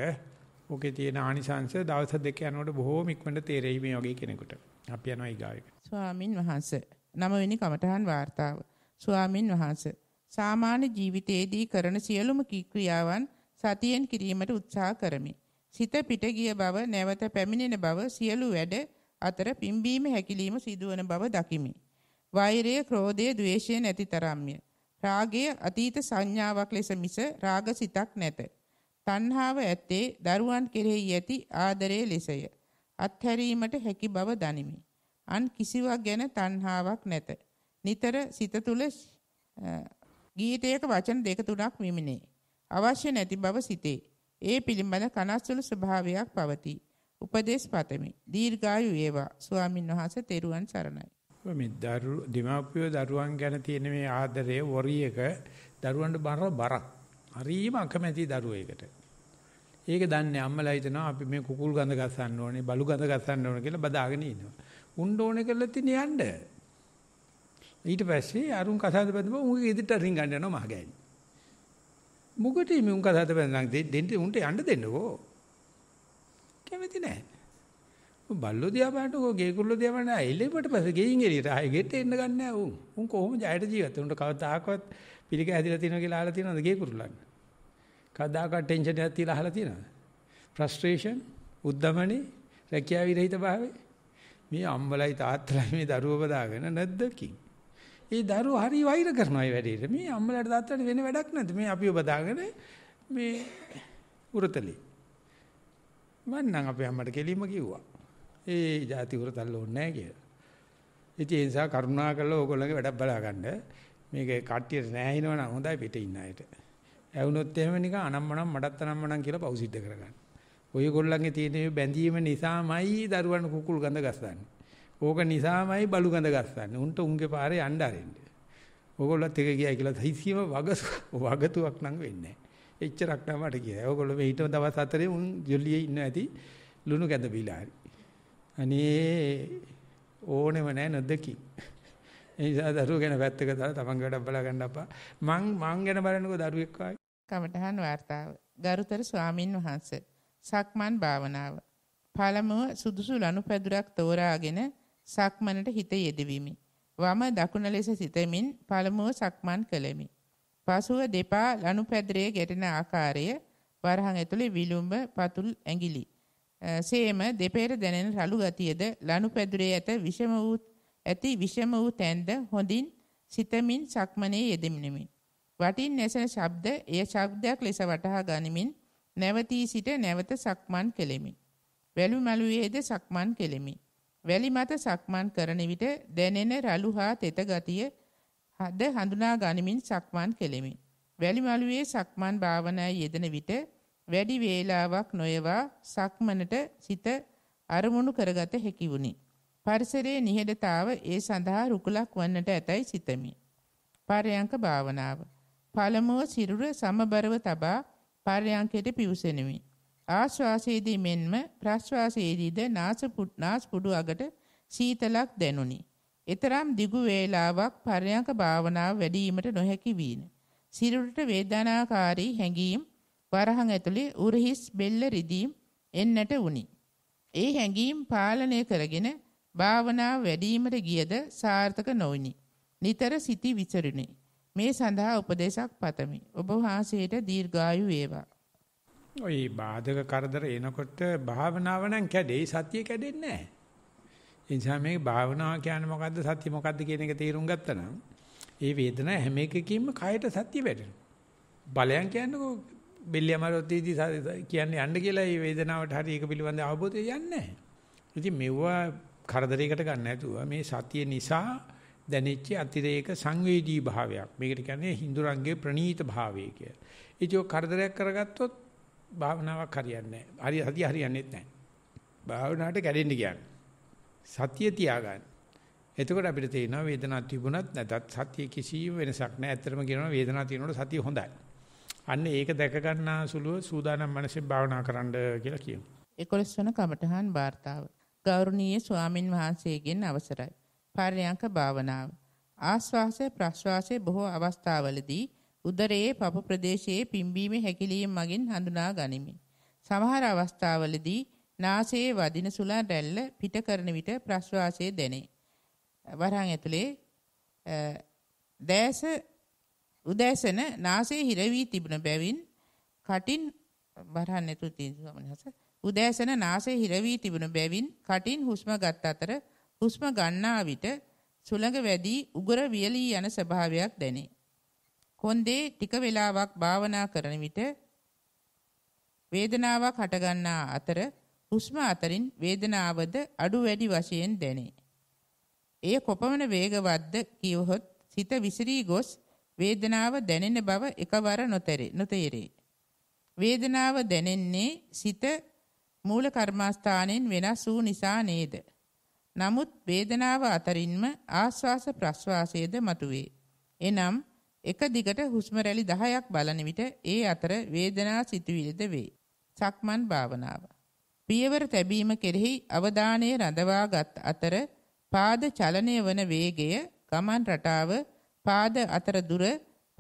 ඕකේ තියෙන ආනිසංශ දවස් දෙක යනකොට බොහෝම ඉක්මනට තේරෙයි මේ වගේ කෙනෙකුට. අපි යනවා ඊගාවට. ස්වාමින් වහන්සේ. නවවෙනි කමඨහන් වார்த்தාව. ස්වාමින් වහන්සේ. සාමාන්‍ය ජීවිතයේදී කරන සියලුම ක්‍රියාවන් සතියෙන් කිරීමට උත්සාහ කරමි. සිත පිට ගිය බව, නැවත පැමිණෙන බව සියලු වැඩ අතර පිම්බීම හැකිලිම සිදුවන බව දකිමි. වෛරය, ක්‍රෝධය, ద్వේෂය නැති තරම්ය. රාගය අතීත සංඥාවක් ලෙස මිස රාගසිතක් නැත. තණ්හාව ඇත්තේ දරුවන් කෙරෙහි ඇති ආදරය ලෙසය. අත්හැරීමට හැකි බව දනිමි. අන් කිසිවක් ගැන තණ්හාවක් නැත. නිතර සිත තුල ගීතයක වචන දෙක තුනක් මිමිනේ. අවශ්‍ය නැති බව සිතේ. ඒ පිළිබඳ කනස්සුළු ස්වභාවයක් පවතී. උපදේශ පතමි. දීර්ඝායු වේවා. ස්වාමින් වහන්සේ තෙරුවන් සරණයි. මේ දරු දෙමාපියෝ දරුවන් ගැන තියෙන මේ ආදරය වරි එක දරුවන්ට බර බරක්. හරිම අකමැති දරුවෙකුට. ඒක දන්නේ අම්මලා හිතනවා අපි මේ කුකුල් ගඳ ගස්සන්න ඕනේ, බලු ගඳ ගස්සන්න ඕනේ කියලා බදාගෙන ඉනවා. උන්න ඕනේ කියලා තින යන්න. ඊට පස්සේ අරුන් කසාද බඳපුවා උන්ගේ ඉදිරියට රින් ගන්න යනවා මහගෑනි. මොකටද මේ උන් කසාද බඳන් දෙන්න උන්ට යන්න දෙන්නකෝ. කැමති නැහැ. උන් බල්ලෝ දිහා බලනකොට ඔය ගේ කුල්ලෝ දිහා බලන ඇයිලෙපට පස්සේ ගෙයින් එළියට ආයෙ ගෙට එන්න ගන්න නැහැ උන්. උන් කොහොම ජයට ජීවත් උන්ට කවදාකවත් පිළික ඇදිලා තියෙනවා කියලා අහලා තියෙනවද ගේ කුරුල්ලන්? කවදාකවත් ටෙන්ෂන් එකක් තියලා අහලා තියෙනවද? ෆ්‍රස්ට්‍රේෂන්, උද්දමනේ, රැකියාව විරහිත භාවයේ මේ අම්බලයි තාත්තලයි මේ දරුවව දාගෙන නැද්දකින්. ඒ දරුවෝ හරි වෛර කරනවා ඒ වැඩේට. මේ අම්මලාට තාත්තලාට වෙන වැඩක් නැද්ද? මේ අපිව බදාගෙන මේ උරතලේ මං නම් අපේ අම්මට කෙලින්ම කිව්වා. ඒ ಜಾති උර තල්ල ඕනේ නැහැ කියලා. ඉතින් ඒ නිසා කරුණා කළා ඕගොල්ලන්ගේ වැඩක් බලා ගන්න. මේක කට්ටියට නැහැ හිනවනම් හොඳයි පිට ඉන්න අයට. ඇවුනොත් එහෙම නිකන් අනම්මනම් මඩත් අනම්මනම් කියලා පව් සිද්ධ කරගන්න. ඔයගොල්ලන්ගේ තියෙන බැඳීම නිසාමයි දරුවන් කුකුල් ගඳ ගස්සන්නේ. ඕක නිසාමයි බලු ගඳ ගස්සන්නේ. උන්ට උන්ගේ පාරේ යන්න ආරෙන්නේ. ඕගොල්ලොත් එක ගියා කියලා හිසියම වග වගතුවක් නම් වෙන්නේ නැහැ. එච්චරක් නෑ මට කියලා. ඕගොල්ලෝ මේ හිටම දවස් හතරේ උන් ජොලියේ ඉන්න ඇති ලුණු කැඳ බීලා හරි. අනේ ඕනෙම නෑ නොදකි. ඒ නිසා දරුවෝ ගැන පැත්තක දාලා තමන් ගඩක් බලා ගන්න අපා. මං මං ගැන බලන්නකෝ දරුවෙක් වගේ. කමඨහන් වார்த்தාව. ගරුතර ස්වාමින් වහන්සේ. සක්මන් භාවනාව. පළමුව සුදුසු ලනුපැදුරක් තෝරාගෙන සක්මනට හිත යෙදවීමි. වම දකුණ ලෙස සිතමින් පළමුව සක්මන් කළෙමි. පසුව දෙපා ලනුපැදුරේ ගැටෙන ආකාරය වරහන් ඇතුලේ විලුඹ පතුල් ඇඟිලි. සේම දෙපේර දැනෙන රළු ගතියද ලනුපැදුරේ ඇත විෂම වූ ඇති විෂම වූ තැන්ද හොඳින් සිතමින් සක්මනේ යෙදෙමිනි. වටින් නැසෙන ශබ්ද එය ශබ්දයක් ලෙස වටහා ගනිමින් නැවතී සිට නැවත සක්මන් කෙලෙමි. වැලි මළුවේද සක්මන් කෙලෙමි. වැලි මත සක්මන් කරන විට දැනෙන රළු හා තෙත ගතිය හද හඳුනා ගනිමින් සක්මන් කෙලෙමි. වැලිමලුවේ සක්මන් භාවනා යෙදෙන විට වැඩි වේලාවක් නොයවා සක්මනට සිත අරමුණු කරගත හැකි වුනි. පරිසරයේ නිහෙඩතාව ඒ සඳහා රුකුලක් වන්නට ඇතැයි සිතමි. පරයන්ක භාවනාව. පළමුව සිරුර සමබරව තබා පරයන්කයට පිවිසෙනමි. ආශ්වාසයේදී මෙන්ම ප්‍රශ්වාසයේදීද නාස පුඩු අගට සීතලක් දැනුනි. එතරම් දිගු වේලාවක් පරයන්ක භාවනාව වැඩිවීමට නොහැකි වීන. සිරුරට වේදනාකාරී හැඟීම් වරහන් ඇතුලේ උරහිස් බෙල්ල රිදීම් එන්නට වුනි. ඒ හැඟීම් පාලනය කරගෙන භාවනාව වැඩිවීමට ගියද සාර්ථක නොවිනි. නිතර සිටි විචරිණි. මේ සඳහා උපදේශක් පතමි. ඔබ වහන්සේට දීර්ඝායු වේවා. ওই බාධක කරදර එනකොට භාවනාව නම් කැඩේ සතිය කැඩෙන්නේ නැහැ. ඒ නිසා මේ භාවනාව කියන්නේ මොකද්ද සත්‍ය මොකද්ද කියන එක තේරුම් ගත්තා නම් ඒ වේදනාව හැම එකකින්ම කයට සත්‍ය වැටෙනවා. බලයන් කියන්නේ බෙල්ලියමාරොත්තිදී කියන්නේ යන්න කියලා මේ වේදනාවට හරි ඒක පිළිබඳ අවබෝධය යන්නේ නැහැ. ඉතින් මෙවුවා කරදරයකට ගන්න නැතුව මේ සතිය නිසා දැනෙච්ච අතිරේක සංවේදී භාවයක්. මේකට කියන්නේ හිඳුරංගේ ප්‍රනීත භාවය කියලා. ඉතින් ඔය කරදරයක් කරගත්තොත් භාවනාවක් හරියන්නේ නැහැ. හරි සතිය හරියන්නේ නැහැ. භාවනාවට කැඩෙන්න කියන්නේ. සතිය තියාගන්න. එතකොට අපිට තේරෙනවා වේදනාවක් තිබුණත් නැතත් සතිය කිසිම වෙනසක් නැහැ. ඇත්තටම කියනවා වේදනාවක් තියෙනකොට සතිය හොඳයි. අන්න ඒක දැක ගන්නා සුළුව සූදානම් මනසෙන් භාවනා කරන්න කියලා කියනවා. 11 වන කමඨහන් වார்த்தාව. ගෞරවනීය ස්වාමින් වහන්සේගෙන් අවසරයි. පර්යංක භාවනාව. ආස්වාසය ප්‍රස්වාසයේ බොහෝ අවස්ථාවලදී උදරයේ පපු ප්‍රදේශයේ පිම්බීමේ හැකිලීම මගින් හඳුනා ගනිමි. සමහර අවස්ථාවලදී නාසයේ වදින සුළා රැල්ල පිට කරන විට ප්‍රශ්වාසයේ දැනේ. වරහන් ඇතුලේ දැස උදෑසන නාසයේ හිර වී තිබුණ බැවින් කටින් වරහන් ඇතුළු තියෙනවමනස උදෑසන නාසයේ හිර වී තිබුණ බැවින් කටින් හුස්ම ගත් අතර හුස්ම ගන්නා විට සුළඟ වැඩි උගර වියලී යන ස්වභාවයක් දැනේ. කොන්දේ ටික වේලාවක් භාවනා කරන විට වේදනාවක් හටගන්නා අතර හුස්ම අතරින් වේදනාවද අඩු වැඩි වශයෙන් දැනේ. එය කොපමණ වේගවත්ද කියවහොත් සිත විසිරී ගොස් වේදනාව දැනෙන බව එකවර නොතේරේ. නොතේරේ. වේදනාව දැනෙන්නේ සිත මූල කර්මාස්ථානෙන් වෙනස් වූ නිසා නේද? නමුත් වේදනාව අතරින්ම ආස්වාස ප්‍රස්වාසයේද මතුවේ. එනම් එක දිගට හුස්ම රැලි 10ක් බලන විට ඒ අතර වේදනා සිතුවිලිද වේ. සක්මන් භාවනාව පියවර තැබීම කෙරෙහි අවධානය රඳවාගත් අතර පාද චලනය වන වේගය ගමන් රටාව පාද අතර දුර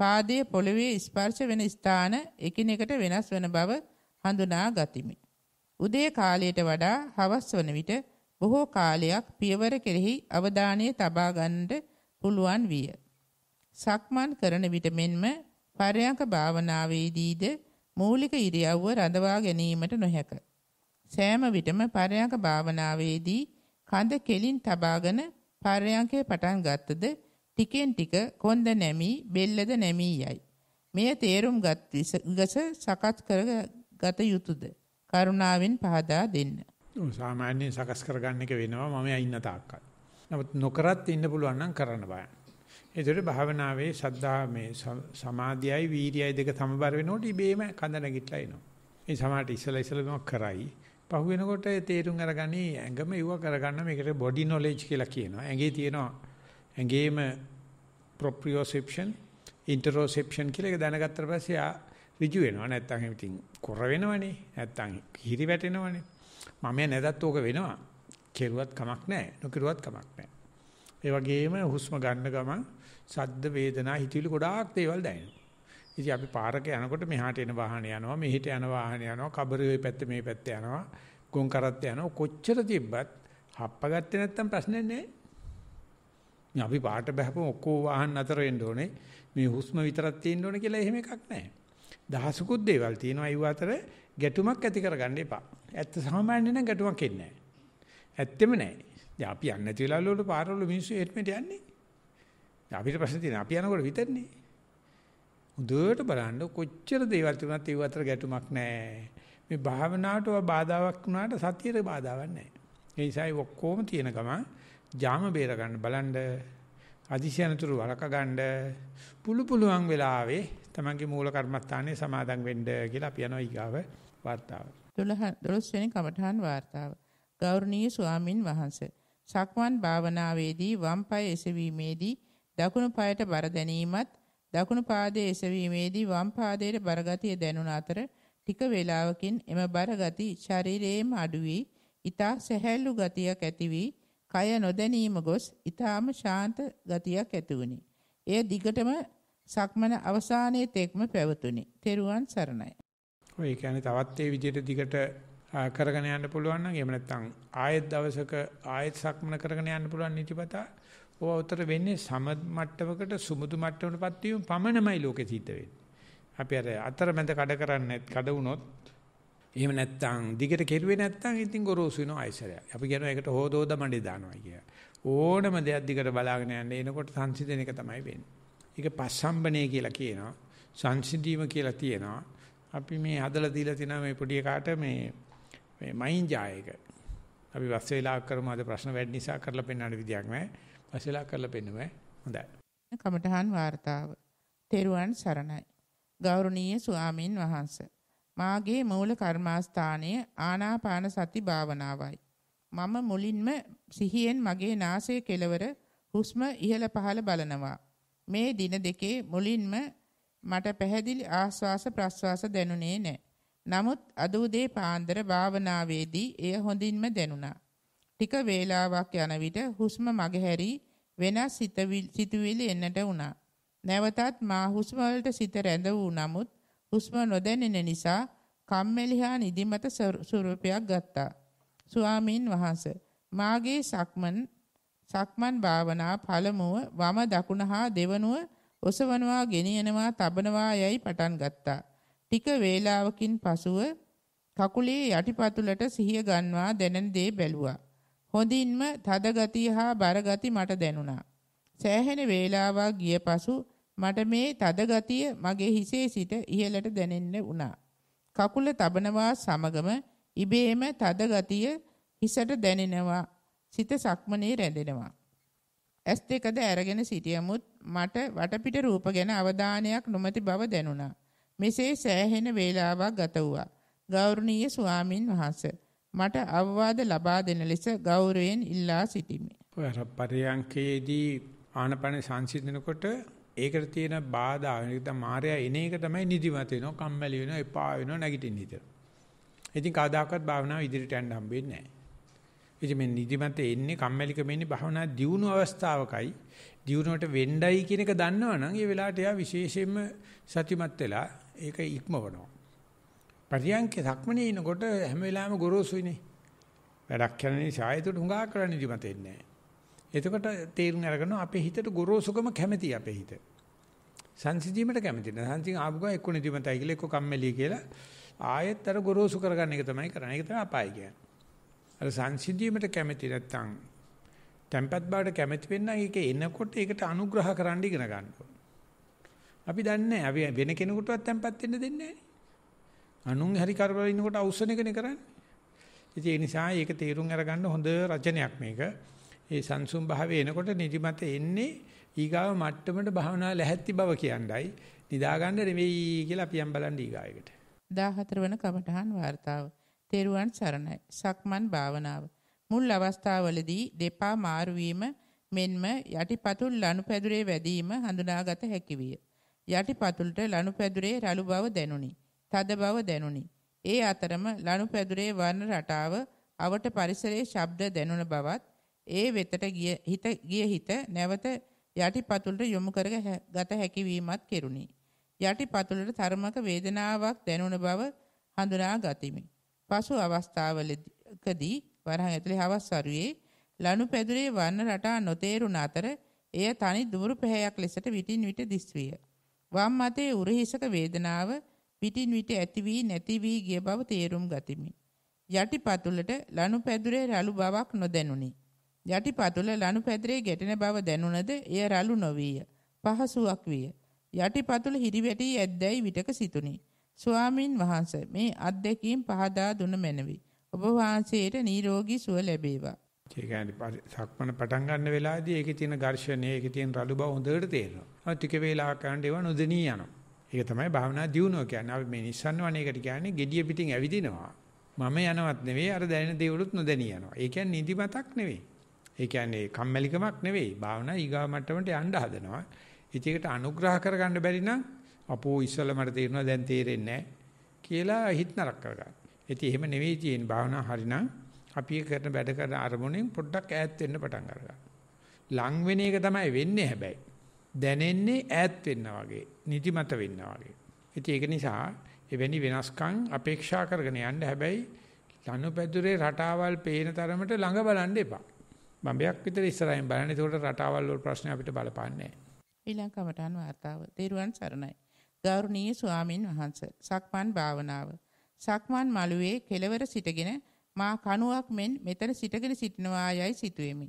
පාදයේ පොළවේ ස්පර්ශ වෙන ස්ථාන එකිනෙකට වෙනස් වන බව හඳුනා ගතිමි. උදේ කාලයට වඩා හවස් වන විට බොහෝ කාලයක් පියවර කෙරෙහි අවධානය තබා ගන්නට පුළුවන් විය. සක්මන් කරන විට මෙන්ම පරයන්ක භාවනාවේදීද මූලික ඉරියව්ව රඳවා ගැනීමට නොහැක. සෑම විටම පරයන්ක භාවනාවේදී කඳ කෙලින් තබාගෙන පරයන්කේ පටන් ගත්තද ටිකෙන් ටික කොන්ද නැමී බෙල්ලද නැමී යයි. මෙය තේරුම්ගත් විගස සකස් කරගත යුතුයද? කරුණාවෙන් පහදා දෙන්න. සාමාන්‍යයෙන් සකස් කරගන්න එක වෙනවා මම ඉන්න තාක්කල්. නමුත් නොකරත් ඉන්න පුළුවන් නම් කරන්න බෑ. ඒතර භාවනාවේ සද්ධා මේ සමාධියයි වීරියයි දෙක සමබර වෙනකොට ඉබේම කඳ නැගිටලා එනවා. ඒ සමාහට ඉස්සලා ඉස්සලා කරයි. පහුවෙනකොට තේරුම් අරගනි ඇඟම යුව කරගන්න මේකට බොඩි නොලෙජ් කියලා කියනවා. ඇඟේ තියෙනවා ඇඟේම ප්‍රොප්‍රියෝසෙප්ෂන්, ඉන්ටරෝසෙප්ෂන් කියලා එක දැනගත්තට පස්සේ ආ ඍජු වෙනවා. නැත්තම් ඉතින් කොර වෙනවනේ. නැත්තම් හිරි වැටෙනවනේ. මම නැදත් ඕක වෙනවා. කෙරුවත් කමක් නැහැ. නොකිරුවත් කමක් නැහැ. ඒ වගේම හුස්ම ගන්න ගමන් සද්ද වේදනා හිතවිලි ගොඩාක් දේවල් දැනෙනවා. ඉතින් අපි පාරක යනකොට මෙහාට එන වාහන යනවා, මෙහිට යන වාහන යනවා, කබරේ පැත්ත මේ පැත්ත යනවා, ගොන් කරත් යනවා. කොච්චර තිබ්බත් හප්පගත්තේ නැත්තම් ප්‍රශ්නයක් නැහැ. අපි පාට බහපම ඔක්කොම වාහන අතර වෙන්න ඕනේ. මේ හුස්ම විතරක් තියෙන්න ඕනේ කියලා එහෙම එකක් නැහැ. දහසකුත් දේවල් තියෙනවා ඒ අතර ගැටුමක් ඇති කරගන්න එපා. ඇත්ත සාමාන්‍ය නම් ගැටුමක් එන්නේ නැහැ. ඇත්තෙම නැහැ. දැන් අපි යන්නේ නැති වෙලාවල පාරවල මිනිස්සු එහෙට මෙට යන්නේ. අපිට ප්‍රශ්න තියෙනවා. අපි යනකොට විතරනේ. හොඳට බලන්න කොච්චර දේවල් තිබුණත් ඒව අතර ගැටුමක් නැහැ. මේ භාවනාවට ඔය බාධාවක් වුණාට සතියට බාධාවක් නැහැ. ඒ නිසා ඔක්කොම තියෙන ගමන් ජාම බේර ගන්න බලන්න අදිශයනතුරු වලක ගන්න පුළු පුළුවන් වෙලාවේ තමන්ගේ මූල කර්මස්ථානයේ සමාදන් වෙන්න කියලා අපි යනවා ඊගාව වார்த்தාව. 12 12 වෙනි කමඨාන් වார்த்தාව. ගෞරවනීය ස්වාමින් වහන්සේ සක්මන් භාවනාවේදී වම් පාය එසවීමේදී දකුණු පායට බර දැනීමත් දකුණු පාදයේ එසවීමේදී වම් පාදයේ බරගතිය දැනුන අතර ටික වේලාවකින් එම බරගති ශරීරයේම අඩු වී ඊතා සැහැල්ලු ගතියක් ඇති වී කය නොදැනීම ගොස් ඊතාම ශාන්ත ගතියක් ඇති වුණි. එය දිගටම සක්මන අවසානයේ තෙක්ම පැවතුණි. තෙරුවන් සරණයි. ඔය කියන්නේ තවත් ඒ විදිහට දිගට කරගෙන යන්න පුළුවන් නම් එහෙම නැත්නම් ආයෙත් දවසක ආයෙත් සක්මන කරගෙන යන්න පුළුවන් නිතිපතා ඕවා උතර වෙන්නේ සම මට්ටමකට සුමුදු මට්ටමකටපත් වීම පමණමයි ලෝකේ සිද්ධ වෙන්නේ. අපි අර අතරමැද කඩ කරන්නේ කඩ වුණොත් එහෙම නැත්තම් දිගට කෙරුවේ නැත්තම් ඉතින් ගොරෝසු වෙනවා ආයසරය. අපි කියනවා ඒකට හොදෝද මඩේ දානවා කියලා. ඕනම දෙයක් දිගට බලාගෙන යන්න එනකොට සංසිඳන එක තමයි වෙන්නේ. ඒක පස්සම්බනේ කියලා කියනවා. සංසිඳීම කියලා තියෙනවා. අපි මේ හදලා දීලා තියෙනවා මේ පොඩි කාට මේ මේ මයින් ජායක. අපි වස් වේලා කරමු අද ප්‍රශ්න වැඩි නිසා කරලා පෙන්වන්න විදියක් නැහැ. වශලා කරලා පෙන්නුවේ හොඳයි. කමඨහන් වார்த்தාව. තෙරුවන් සරණයි. ගෞරවනීය ස්වාමින් වහන්සේ. මාගේ මූල කර්මාස්ථානය ආනාපාන සති භාවනාවයි. මම මුලින්ම සිහියෙන් මගේ නාසයේ කෙළවර හුස්ම ඉහළ පහළ බලනවා. මේ දින දෙකේ මුලින්ම මට පැහැදිලි ආස්වාස ප්‍රස්වාස දැනුනේ නැහැ. නමුත් අද උදේ පාන්දර භාවනාවේදී එය හොඳින්ම දැනුණා. ටික වේලාවක් යන විට හුස්ම මගහැරි වෙනස් සිතුවිලි එන්නට වුණා. නැවතත් මා හුස්ම වලට සිත රැඳ වූ නමුත් හුස්ම නොදැනෙන නිසා කම්මැලි හා නිදිමත ස්වරූපයක් ගත්තා. ස්වාමීන් වහන්සේ මාගේ සක්මන් සක්මන් භාවනා පළමුව වම දකුණ හා දෙවනුව ඔසවනවා ගෙනියනවා තබනවා යයි පටන් ගත්තා. ටික වේලාවකින් පසුව කකුලේ යටිපතුලට සිහිය ගන්වා දැනෙන දේ බැලුවා. හොඳින්ම තද ගතිය හා බර ගති මට දැනුණා. සෑහෙන වේලාවක් ගිය පසු මට මේ තද ගතිය මගේ හිසේ සිට ඉහළට දැනෙන්න වුණා. කකුල තබනවා සමගම ඉබේම තද ගතිය හිසට දැනෙනවා. සිත සක්මනේ රැඳෙනවා. ඇස් දෙකද අරගෙන සිටියමුත් මට වටපිට රූප ගැන අවධානයක් නොමැති බව දැනුණා. මෙසේ සෑහෙන වේලාවක් ගත වුණා. ගෞරවනීය ස්වාමින් වහන්සේ මට අවවාද ලබා දෙන ලෙස ගෞරවයෙන් ඉල්ලා සිටිමි. ඔය පරයන්කේදී ආනපන සංසිඳනකොට ඒකට තියෙන බාධා නැත්නම් මායя එන එක තමයි නිදිමත වෙනවා, කම්මැලි වෙනවා, එපා වෙනවා, නැගිටින්න හිතෙනවා. ඉතින් කවදාකවත් භාවනාව ඉදිරියට යන්න හම්බෙන්නේ නැහැ. ඉතින් මේ නිදිමත එන්නේ කම්මැලිකම එන්නේ භවනා දියුණු අවස්ථාවකයි දියුණුවට වෙණ්ඩයි කියන එක දන්නවනම් ඒ වෙලාවට එයා විශේෂයෙන්ම සතිමත් වෙලා ඒක ඉක්මවනවා පරියන්ක සක්මනේ ඉනකොට හැම වෙලාවෙම ගොරෝසුයිනේ. වැඩක් කරන නිසා ඒකට හුඟා කරන්න ඉදි මතෙන්නේ නැහැ. එතකොට තේරුම් අරගන්න අපේ හිතට ගොරෝසුකම කැමති අපේ හිත. සංසිඳීමට කැමති නෑ. සංසිඳ ආපු ගමන් එක්ක නිදිමතයි කියලා එක්ක කම්මැලි කියලා ආයෙත් අර ගොරෝසු කරගන්න එක තමයි කරන්නේ. ඒක තමයි අපාය කියන්නේ. අර සංසිඳීමට කැමති නැත්තම් tempat බවට කැමති වෙන්න ඒක එනකොට ඒකට අනුග්‍රහ කරන්න ඉගෙන ගන්න අපි දන්නේ අපි වෙන කෙනෙකුටවත් tempat වෙන්න දෙන්නේ නැහැ. අනුන් හැරි කරබල ඉන්නකොට අවශ්‍යන එකනේ කරන්නේ. ඉතින් ඒ නිසා ඒක තේරුම් අරගන්න හොඳ රචනයක් මේක. ඒ සංසුම් භාවයේ එනකොට නිදිමත එන්නේ ඊගාව මට්ටමට භාවනා ලැහැත්ති බව කියන්නයි. නිදාගන්න නෙවෙයි කියලා අපි යම් බලන් ඊගායකට. 14 වන කමඨහන් වார்த்தාව. තේරුවන් සරණයි. සක්මන් භාවනාව. මුල් අවස්ථාවවලදී දෙපා මාරු මෙන්ම යටිපතුල් ලනුපැදුරේ වැදීම හඳුනාගත හැකි විය. යටිපතුලට ලනුපැදුරේ රළු බව දැනුනි. තද බව දැනුනි. ඒ අතරම ලනුපැදුරේ වර්ණ රටාව අවට පරිසරයේ ශබ්ද දැනුන බවත් ඒ වෙතට ගිය හිත ගිය හිත නැවත යටිපතුලට යොමු කර ගත හැකි වීමත් කෙරුණි. යටිපතුලට තර්මක වේදනාවක් දැනුන බව හඳුනා ගතිමි. පසු අවස්ථාවලදී වරහන් ඇතුලේ හවස් සරුවේ ලනුපැදුරේ වර්ණ රටා නොතේරුණ අතර එය තනි දුඹුරු පැහැයක් ලෙසට විටින් විට දිස්විය. වම් මතේ උරහිසක වේදනාව පිටින් විට ඇති වී නැති වී ගිය බව තේරුම් ගතිමි. යටිපතුලට ලනුපැදුරේ රළු බවක් නොදැනුනි. යටිපතුල ලනුපැදුරේ ගැටෙන බව දැනුණද එය රළු නොවිය. පහසුවක් විය. යටිපතුල හිරිවැටි ඇද්දැයි විටක සිතුනි. ස්වාමින් වහන්සේ මේ අත්දැකීම් පහදා දුන මැනවි. ඔබ වහන්සේට නිරෝගී සුව ලැබේවා. ඒ කියන්නේ සක්මණ පටන් ගන්න වෙලාවේදී ඒකේ තියෙන ඝර්ෂණය, ඒකේ තියෙන රළු බව හොඳට තේරෙනවා. ටික වේලාවක් යනකොට ඒවා නොදෙනී යනවා. ඒක තමයි භාවනා දියුණුව කියන්නේ. අපි මේ නිස්සන්න වණේකට කියන්නේ gediya පිටින් ඇවිදිනවා. මම යනවත් නෙවෙයි අර දැනෙන දේවලුත් නොදැනී යනවා. ඒ කියන්නේ නිදිමතක් නෙවෙයි. ඒ කියන්නේ කම්මැලිකමක් නෙවෙයි. භාවනා ඊගා මට්ටමට යන්න හදනවා. ඉතිකට අනුග්‍රහ කරගන්න බැරි නම් අපෝ ඉස්සල මට තේරෙනවා දැන් තේරෙන්නේ කියලා හිත නරක කරගන්න. ඉතින් එහෙම නෙවෙයි තියෙන භාවනා හරිනම් අපි කරන වැඩ කරන අරමුණෙන් පොඩ්ඩක් ඈත් වෙන්න පටන් ගන්නවා. ලං වෙන එක තමයි වෙන්නේ හැබැයි. දැනෙන්නේ ඈත් වෙන්න වගේ, නිදිමත වෙන්න වගේ. ඉතින් ඒක නිසා එවැනි වෙනස්කම් අපේක්ෂා කරගෙන යන්න හැබැයි ලනුපැදුරේ රටාවල් පේන තරමට ළඟ බලන්න එපා. බම්බයක් විතර ඉස්සරහින් බලන්න. ඒකට රටාවල් වල ප්‍රශ්න අපිට බලපාන්නේ නැහැ. ඊළඟ කමටහන් වතාව. දේරුවන් සරණයි. ගෞරවනීය ස්වාමින් වහන්සේ. සක්මන් භාවනාව. සක්මන් මළුවේ කෙළවර සිටගෙන මා කණුවක් මෙන් මෙතන සිටගෙන සිටිනවා යයි සිතුවෙමි.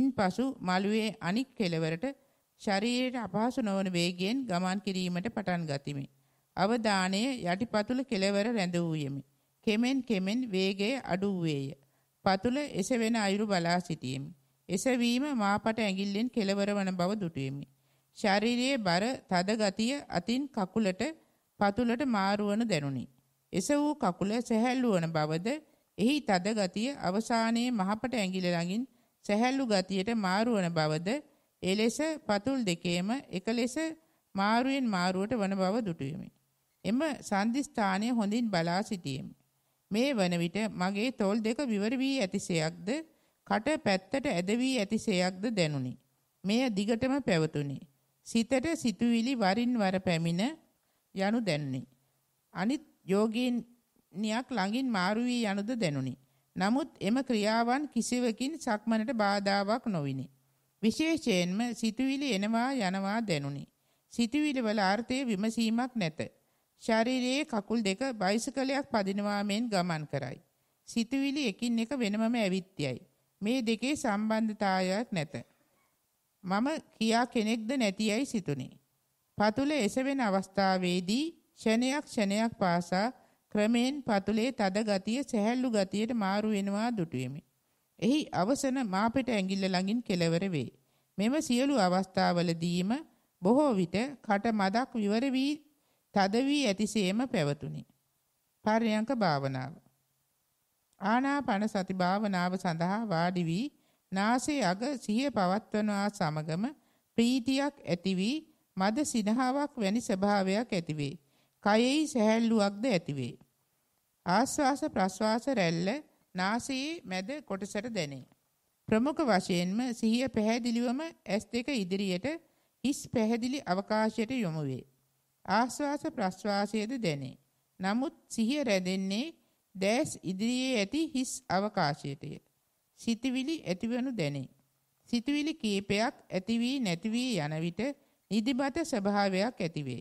ඉන්පසු මළුවේ අනික් කෙළවරට ශරීරයට අපහසු නොවන වේගයෙන් ගමන් කිරීමට පටන් ගතිමි. අවධානය යටිපතුල කෙළවර රැඳ වූයෙමි. කෙමෙන් කෙමෙන් වේගය අඩු වූයේය. පතුල එසවෙන අයුරු බලා සිටීමි. එසවීම මාපට ඇඟිල්ලෙන් කෙළවර වන බව දුටුවෙමි. ශාරීරියේ බර තද ගතිය අතින් කකුලට පතුලට මාරුවන දැනුනි. එස වූ කකුල සැහැල්ලු වන බවද එහි තද ගතිය අවසානයේ මහපට ඇඟිල්ල ළඟින් සැහැල්ලු ගතියට මාරුවන බවද එලෙස පතුල් දෙකේම එකලෙස මාරුවෙන් මාරුවට වන බව දුටුවෙමි. එම සන්ධිස්ථානය හොඳින් බලා සිටියෙමි. මේ වන විට මගේ තොල් දෙක විවර වී ඇතිසේයක්ද කට පැත්තට ඇද වී ඇතිසේයක්ද දැනුනි. මෙය දිගටම පැවතුනි. සිතට සිතුවිලි වරින් වර පැමිණ යනු දැනුනි. අනිත් යෝගීන් නියක් ළඟින් මාරු වී යනුද දැනුනි. නමුත් එම ක්‍රියාවන් කිසිවකින් සක්මනට බාධාාවක් නොවිනි. විශේෂයෙන්ම සිතුවිලි එනවා යනවා දැනුනි. සිතුවිලි වල අර්ථයේ විමසීමක් නැත. ශරීරයේ කකුල් දෙක බයිසිකලයක් පදිනවා මෙන් ගමන් කරයි. සිතුවිලි එකින් එක වෙනමම ඇවිත්යයි. මේ දෙකේ සම්බන්ධතාවයක් නැත. මම කියා කෙනෙක්ද නැතියයි සිතුනි. පතුල එසවෙන අවස්ථාවේදී ෂණයක් ෂණයක් පාසා ක්‍රමෙන් පතුලේ තද ගතිය සැහැල්ලු ගතියට මාරු වෙනවා දුටුවෙමි. එහි අවසන මාපිට ඇඟිල්ල ළඟින් කෙලවර වේ. මෙම සියලු අවස්ථාවලදීම බොහෝ විට කට මදක් විවර වී තද වී ඇතිසේම පැවතුනි. පර්යංක භාවනාව. ආනාපාන සති භාවනාව සඳහා වාඩි වී නාසයේ අග සිහිය පවත්වනවා සමගම ප්‍රීතියක් ඇති වී මද සිනහාවක් වැනි ස්වභාවයක් ඇතිවේ. කයෙහි සැහැල්ලුවක්ද ඇතිවේ. ආස්වාස ප්‍රස්වාස රැල්ල නාසයේ මැද කොටසට දැනේ. ප්‍රමුඛ වශයෙන්ම සිහිය පැහැදිලිවම S2 ඉදිරියට හිස් පැහැදිලි අවකාශයට යොමු වේ. ආස්වාස ප්‍රස්වාසයේද දැනේ. නමුත් සිහිය රැඳෙන්නේ දැස් ඉදිරියේ ඇති හිස් අවකාශයටය. සිතවිලි ඇතිවනු දැනේ. සිතවිලි කීපයක් ඇති වී නැති වී යන විට නිදිමත ස්වභාවයක් ඇතිවේ.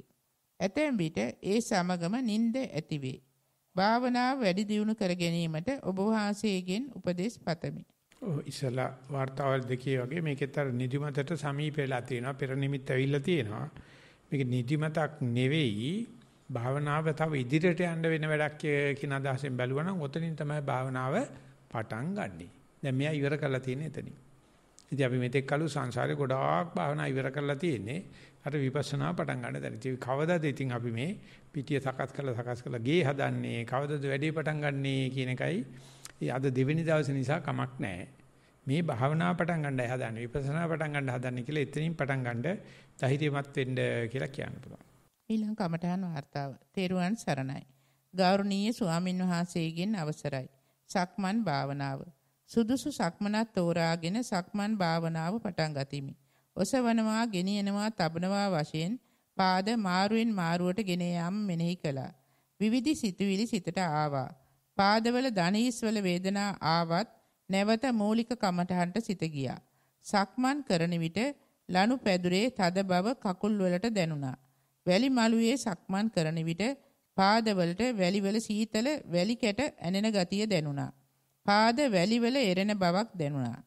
ඇතැම් විට ඒ සමගම නිින්ද ඇතිවේ. භාවනාව වැඩි දියුණු කර ගැනීමට ඔබ වහන්සේගෙන් උපදෙස් පතමි. ඔව් ඉස්සලා වார்த்தාවල් දෙකේ වගේ මේකෙත් අර නිදිමතට සමීප වෙලා තියෙනවා පෙර නිමිත් ඇවිල්ලා තියෙනවා. මේක නිදිමතක් නෙවෙයි භාවනාව තව ඉදිරියට යන්න වෙන වැඩක් කියන අදහසෙන් බැලුවනම් ඔතනින් තමයි භාවනාව පටන් ගන්නෙ. දැන් මෙයා ඉවර කරලා තියෙන්නේ එතනින්. ඉතින් අපි මෙතෙක් කලු සංසාරේ ගොඩාක් භාවනා ඉවර කරලා තියෙන්නේ. අර විපස්සනා පටන් ගන්න දැන. ඉතින් කවදාද ඉතින් අපි මේ පිටිය සකස් කරලා සකස් කරලා ගේ හදන්නේ කවදාද වැඩේ පටන් ගන්නනේ කියන එකයි අද දෙවෙනි දවසේ නිසා කමක් නැහැ. මේ භාවනා පටන් ගන්නයි හදන්නේ විපස්සනා පටන් ගන්න හදන්නේ කියලා එතනින් පටන් ගන්න ධෛර්යමත් වෙන්න කියලා කියන්න පුළුවන්. ඊළඟ කමඨාන් වார்த்தාව. තේරුවන් සරණයි. ගෞරවනීය ස්වාමින් වහන්සේගෙන් අවසරයි. සක්මන් භාවනාව. සුදුසු සක්මනක් තෝරාගෙන සක්මන් භාවනාව පටන් ගතිමි. ඔසවනවා, ගෙනියනවා, තබනවා වශයෙන් පාද මාරුවෙන් මාරුවට ගෙන යාම මෙනෙහි කළා. විවිධ සිතුවිලි සිතට ආවා. පාදවල ධනීස්වල වේදනා ආවත් නැවත මූලික කමටහන්ට සිත ගියා. සක්මන් කරන විට ලනු පැදුරේ තද බව කකුල් වලට දැනුණා. වැලි මළුවේ සක්මන් කරන විට පාදවලට වැලිවල සීතල වැලි කැට ඇනෙන ගතිය දැනුණා. පාද වැලිවල එරෙන බවක් දැනුණා.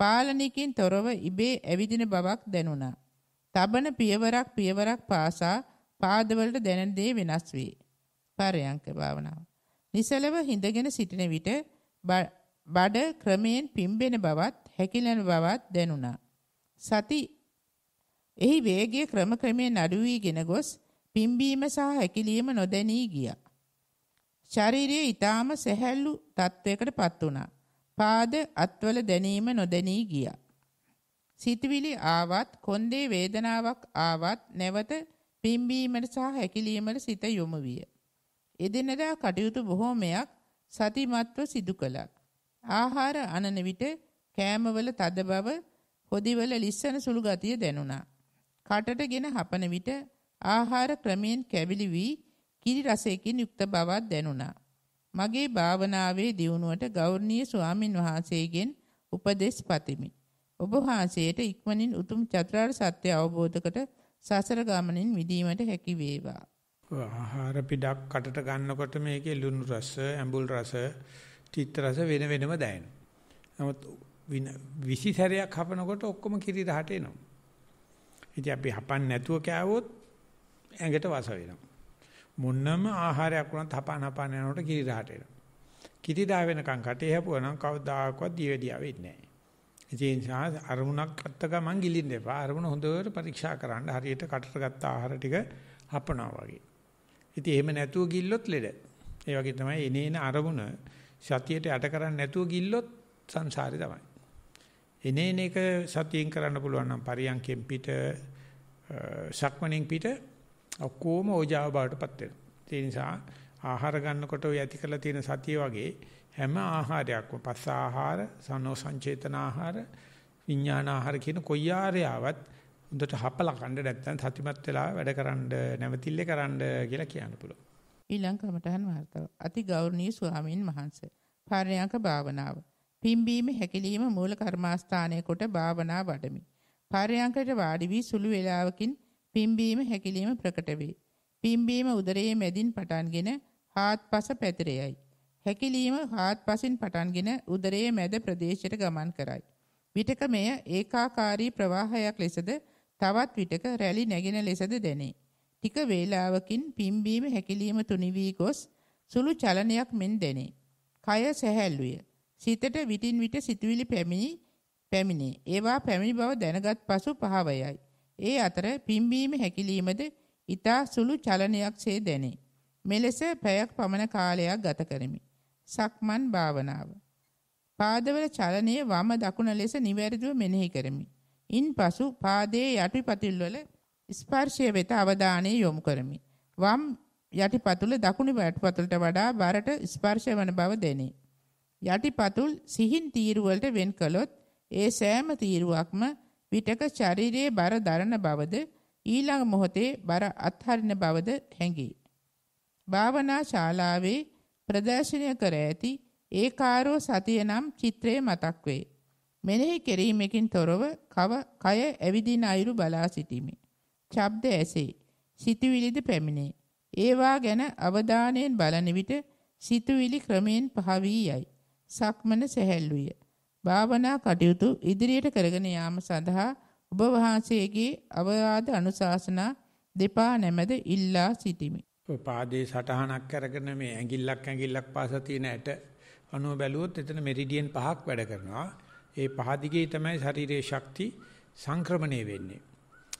පාලනයකින් තොරව ඉබේ ඇවිදින බවක් දැනුණා. තබන පියවරක් පියවරක් පාසා පාදවලට දැනෙන දේ වෙනස් වේ. පරයන්ක භාවනාව. නිසලව හිඳගෙන සිටින විට බඩ ක්‍රමයෙන් පිම්බෙන බවත් හැකිලෙන බවත් දැනුණා. සති එහි වේගය ක්‍රම ක්‍රමයෙන් අඩු වීගෙන ගොස් පිම්බීම සහ හැකිලීම නොදැනී ගියා. ශාරීරිය ඊටාම සැහැල්ලු තත්වයකටපත් වුණා. පාද අත්වල දැනීම නොදැනී ගියා. සිතවිලි ආවත් කොන්දේ වේදනාවක් ආවත් නැවත පිම්බීමට සහ හැකිලීමට සිත යොමු විය. එදිනදා කටයුතු බොහෝමයක් සතිමත්ව සිදු කළා. ආහාර අනන විට කෑමවල තද බව, හොදිවල ලිස්සන සුළු ගතිය දැනුණා. කටටගෙන හපන විට ආහාර ක්‍රමයෙන් කැවිලි වී කිරි රසයකින් යුක්ත බවක් දැනුණා. මගේ භාවනාවේ දියුණුවට ගෞරවනීය ස්වාමින් වහන්සේගෙන් උපදෙස් පතිමි. ඔබ වහන්සේට ඉක්මනින් උතුම් චතුරාර්ය සත්‍ය අවබෝධකට සසර ගමනින් මිදීමට හැකි වේවා. ආහාර පිටක් කටට ගන්නකොට මේකේ ලුණු රස, ඇඹුල් රස, තිත් රස වෙන වෙනම දැනෙනවා. නමුත් විසි සැරයක් හපනකොට ඔක්කොම කිරි රහට එනවා. ඉතින් අපි හපන්නේ නැතුව කෑවොත් ඇඟට වස වෙනවා. මොනම ආහාරයක් වුණත් හපාන හපාන යනකොට කිරි දහට එනවා. කිරි දා වෙනකන් කටේ හැපුවා නම් කවදාකවත් දියවැඩියා වෙන්නේ නැහැ. ඒ නිසා අරමුණක් අත්ත ගමන් ගිලින්න එපා. අරමුණ හොඳට පරීක්ෂා කරන්න. හරියට කටට ගත්ත ආහාර ටික හපනවා වගේ. ඉතින් එහෙම නැතුව ගිල්ලොත් ලෙඩ. ඒ වගේ තමයි එනේන අරමුණ සතියට යට කරන්නේ නැතුව ගිල්ලොත් සංසාරේ තමයි. එනේන එක සතියෙන් කරන්න පුළුවන් නම් පරියන්කෙන් පිට සක්මණෙන් පිට ඔක්කොම ඕජාව බවටපත් වෙනවා ඒ නිසා ආහාර ගන්නකොට ඔය ඇති කරලා තියෙන සතිය වගේ හැම ආහාරයක්ම පස්ස ආහාර සනෝ සංචේතන ආහාර විඥාන ආහාර කියන කොයි ආහාරයවත් හොඳට හපලා කන්න නැත්නම් සතිමත් වෙලා වැඩකරන නැවතිල්ලේ කරන්න කියලා කියන්න පුළුවන්. ඊළඟ කමටහන් වර්තාව. අති ගෞරවනීය ස්වාමීන් වහන්සේ. පාරයන්ක භාවනාව. පිම්බීම හැකිලිම මූල කර්මාස්ථානයේ කොට භාවනා වඩමි. පාරයන්කට වාඩි වී සුළු වේලාවකින් පිම්බීම හැකිලිම ප්‍රකට වේ. පිම්බීම උදරයේ මැදින් පටන්ගෙන හාත්පස පැතිරෙයි. හැකිලිම හාත්පසින් පටන්ගෙන උදරයේ මැද ප්‍රදේශයට ගමන් කරයි. විටක මෙය ඒකාකාරී ප්‍රවාහයක් ලෙසද තවත් විටක රැලි නැගෙන ලෙසද දැනේ. ටික වේලාවකින් පිම්බීම හැකිලිම තුනි වී ගොස් සුළු චලනයක් මෙන් දැනේ. කය සැහැල්ලුය. සිතට විටින් විට සිතුවිලි පැමිණි පැමිණේ. ඒවා පැමිණි බව දැනගත් පසු පහවයයි. ඒ අතර පිම්බීම හැකිලීමද ඊතා සුළු චලනයක්සේ දැනේ. මෙලෙස පැයක් පමණ කාලයක් ගත කරමි. සක්මන් භාවනාව. පාදවල චලනයේ වම දකුණ ලෙස නිවැරදිව මෙනෙහි කරමි. ඉන්පසු පාදයේ යටිපතුල්වල ස්පර්ශය වෙත අවධානය යොමු කරමි. වම් යටිපතුල දකුණු යටිපතුලට වඩා බරට ස්පර්ශ වන බව දැනේ. යටිපතුල් සිහින් තීරුවලට වෙන් කළොත් ඒ සෑම තීරුවක්ම විටක ශරීරයේ බර දරන බවද ඊළඟ මොහොතේ බර අත්හරින බවද හැඟේ. භාවනා ශාලාවේ ප්‍රදර්ශනය කර ඇති ඒකාරෝ සතිය නම් චිත්‍රයේ මතක් වේ. මෙනෙහි කිරීමකින් තොරව කව කය ඇවිදින අයුරු බලා සිටිමි. ඡබ්ද ඇසේ. සිතුවිලිද පැමිණේ. ඒවා ගැන අවධානයෙන් බලන විට සිතුවිලි ක්‍රමයෙන් පහ වී යයි. සක්මන සැහැල්ලුය. භාවනා කටයුතු ඉදිරියට කරගෙන යාම සඳහා ඔබ වහන්සේගේ අවවාද අනුශාසනා දෙපා නැමෙද ඉල්ලා සිටිමි. ඔය පාදේ සටහනක් කරගෙන මේ ඇඟිල්ලක් ඇඟිල්ලක් පාසා තියෙන ඇට අනුව බැලුවොත් එතන මෙරිඩියන් පහක් වැඩ කරනවා. ඒ පහ දිගේ තමයි ශරීරයේ ශක්ති සංක්‍රමණය වෙන්නේ.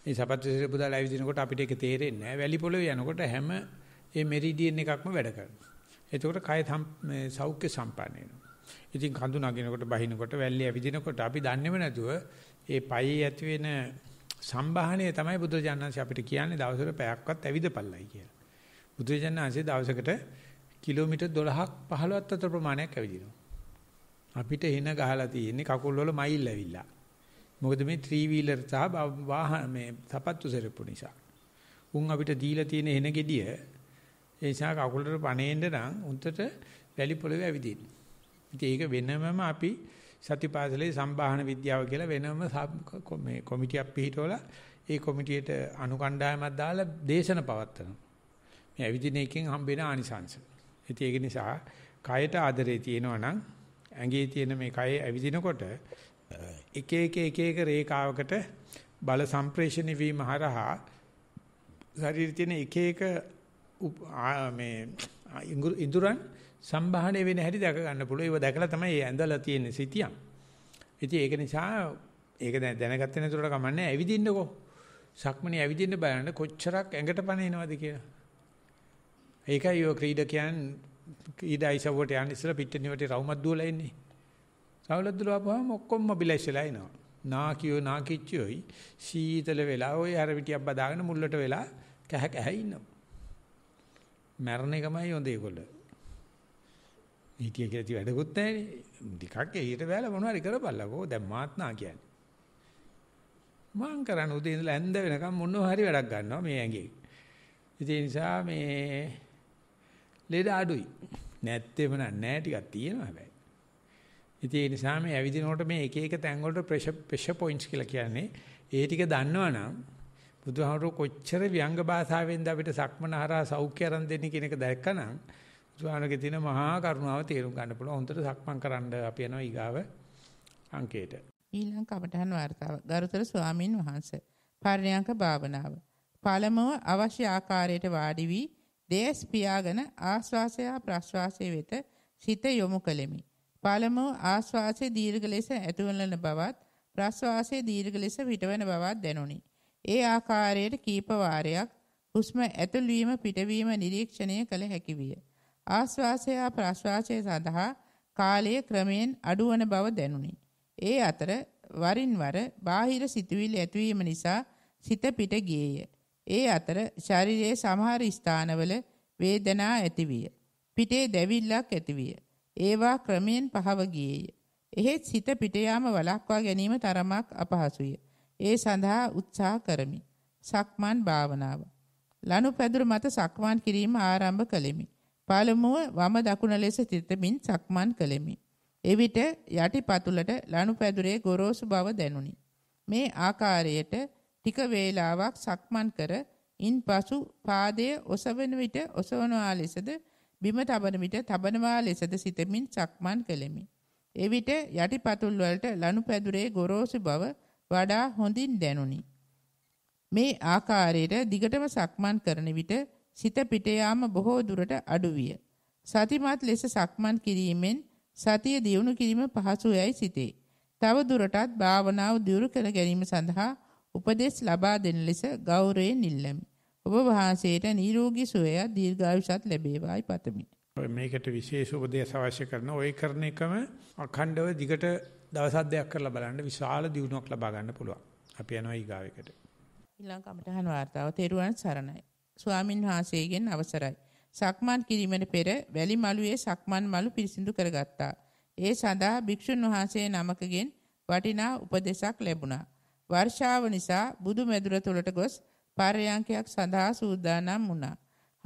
ඒ සපත්තිසේ පුදාල ඇවිදිනකොට අපිට ඒක තේරෙන්නේ නැහැ. වැලි පොළවේ යනකොට හැම ඒ මෙරිඩියන් එකක්ම වැඩ කරනවා. එතකොට කය සෞඛ්‍ය සම්පන්න වෙනවා. ඉතින් කඳු නගිනකොට බහිනකොට වැල්ලේ ඇවිදිනකොට අපි දන්නේම නැතුව ඒ පයේ ඇති වෙන සම්භාහණය තමයි බුදුජානනාංශ අපිට කියන්නේ දවසට පැයක්වත් ඇවිදපල්ලයි කියලා. බුදුජානනාංශේ දවසකට කිලෝමීටර් 12ක් 15ක් අතර ප්‍රමාණයක් ඇවිදිනවා. අපිට එන ගහලා තියෙන්නේ කකුල් වල මයිල් ඇවිල්ලා. මොකද මේ 3 wheeler සහ වාහන මේ සපත්තු සරප්පු නිසා. උන් අපිට දීලා තියෙන එන gediy ඒ නිසා කකුලට පණේන්න නම් උන්ට වැලි පොළවේ ඇවිදින්න. ඉතින් ඒක වෙනමම අපි සතිපාසලේ සම්බාහන විද්‍යාව කියලා වෙනම මේ කොමිටියක් පිහිටවලා ඒ කොමිටියට අනුකණ්ඩායමක් දාලා දේශන පවත්වනවා. මේ ඇවිදින එකෙන් හම්බෙන ආනිසංශ. ඉතින් ඒක නිසා කයට ආදරේ තියෙනවා නම් ඇඟේ තියෙන මේ කය ඇවිදිනකොට එක එක එක එක රේඛාවකට බල සම්ප්‍රේෂණය වීම හරහා ශරීරයේ තියෙන එක එක මේ ඉඳුරන් සම්භාහණය වෙන හැටි දැක ගන්න පුළුවන්. ඒව දැකලා තමයි ඇඳලා තියෙන්නේ සිටියම්. ඉතින් ඒක නිසා ඒක දැන් දැනගත්තේ නැතුවට කමන්නේ ඇවිදින්නකෝ. සක්මනේ ඇවිදින්න බලන්න කොච්චරක් ඇඟට පණ එනවද කියලා. ඒකයි ඔය ක්‍රීඩකයන් ඊදා ඉසව්වට යන ඉස්සර පිටිනියට රවුමක් දුවලා ඉන්නේ. රවුලක් දුවලා පහම ඔක්කොම මොබිලයිස් වෙලා එනවා. නාකියෝ නාකිච්චෝයි සීතල වෙලා ওই අර පිටියක් බදාගෙන මුල්ලට වෙලා කැහ කැහ ඉන්නවා. මැරණ එකමයි හොඳ ඒගොල්ලෝ. නීතිය කියලා තිය වැඩකුත් නැහැනේ. ටිකක් එහිට බැලලා මොනවා හරි කරපල්ලකෝ. දැන් මාත් නා කියන්නේ. මං කරන උදේ ඉඳලා ඇඳ වෙනකම් මොනවා හරි වැඩක් ගන්නවා මේ ඇඟේ. ඒ නිසා මේ ලෙඩ අඩුයි. නැත්තේම නෑ ටිකක් තියෙනවා හැබැයි. ඉතින් ඒ නිසා මේ ඇවිදිනකොට මේ එක එක තැන් වලට ප්‍රෙෂර් ප්‍රෙෂර් පොයින්ට්ස් කියලා කියන්නේ ඒ ටික දන්නවනම් බුදුහාමුදුරුවෝ කොච්චර ව්‍යංග භාෂාවෙන්ද අපිට සක්මනහරා සෞඛ්‍ය ආරම්භ දෙන්නේ කියන එක දැක්කනම් බුදුහාමගේ තියෙන මහා කරුණාව තේරුම් ගන්න පුළුවන්. හොඳට සක්මන් කරන්න අපි යනවා ඊගාව අංකයට. ඊළඟ කමඨහන් වார்த்தාව. ගරුතර ස්වාමින් වහන්සේ. පර්යංක භාවනාව. පළමුව අවශ්‍ය ආකාරයට වාඩි වී දේශ පියාගෙන ආශ්වාසය ප්‍රශ්වාසය වෙත සිත යොමු කෙලෙමි. පළමුව ආශ්වාසයේ දීර්ඝ ලෙස ඇතුළන බවත් ප්‍රශ්වාසයේ දීර්ඝ ලෙස පිටවන බවත් දැනුනි. ඒ ආකාරයට කීප වාරයක් හුස්ම ඇතුළු වීම පිටවීම නිරීක්ෂණය කළ හැකි විය. ආශ්වාසය ප්‍රශ්වාසය සඳහා කාලයේ ක්‍රමයෙන් අඩුවන බව දැනුනි. ඒ අතර වරින් වර බාහිර සිතුවිලි ඇතිවීම නිසා සිත පිට ගියේය. ඒ අතර ශරීරයේ සමහර ස්ථානවල වේදනා ඇතිවිය. පිටේ දැවිල්ලක් ඇතිවිය. ඒවා ක්‍රමයෙන් පහව ගියේය. එහෙත් සිත පිට යාම වළක්වා ගැනීම තරමක් අපහසුය. ඒ සඳහා උත්සාහ කරමි. සක්මන් භාවනාව. ලනුපැදුර මත සක්මන් කිරීම ආරම්භ කළෙමි. පළමුව වම දකුණ ලෙස සිතමින් සක්මන් කළෙමි. එවිට යටිපතුලට ලනුපැදුරේ ගොරෝසු බව දැනුනි. මේ ආකාරයට ටික වේලාවක් සක්මන් කර ඉන්පසු පාදයේ ඔසවන විට ඔසවනවා ලෙසද බිම තබන විට තබනවා ලෙසද සිතමින් සක්මන් කළෙමි. එවිට යටිපතුල් වලට ලනුපැදුරේ ගොරෝසු බව වඩා හොඳින් දැනුනි. මේ ආකාරයට දිගටම සක්මන් කරන විට සිත පිට යාම බොහෝ දුරට අඩු විය. සතිමත් ලෙස සක්මන් කිරීමෙන් සතිය දියුණු කිරීම පහසු යයි සිතේ. තව දුරටත් භාවනාව දියුණු කර ගැනීම සඳහා උපදෙස් ලබා දෙන ලෙස ගෞරවයෙන් ඉල්ලමි. ඔබ වහන්සේට නිරෝගී සුවය දීර්ඝායුෂත් ලැබේවායි පතමි. මේකට විශේෂ උපදේශ අවශ්‍ය කරන ඔය කරන එකම අඛණ්ඩව දිගට දවස් හදයක් කරලා බලන්න විශාල දියුණුවක් ලබා ගන්න පුළුවන්. අපි යනවා ඊගාවෙකට. ඊළඟ කමටහන් වார்த்தාව තෙරුවන් සරණයි. ස්වාමින් වහන්සේගෙන් අවසරයි. සක්මන් කිරීමට පෙර වැලි මළුවේ සක්මන් මළු පිරිසිදු කරගත්තා. ඒ සඳහා භික්ෂුන් වහන්සේ නමකගෙන් වටිනා උපදෙසක් ලැබුණා. වර්ෂාව නිසා බුදු මැදුර තුලට ගොස් පාරයන්කයක් සඳහා සූදානම් වුණා.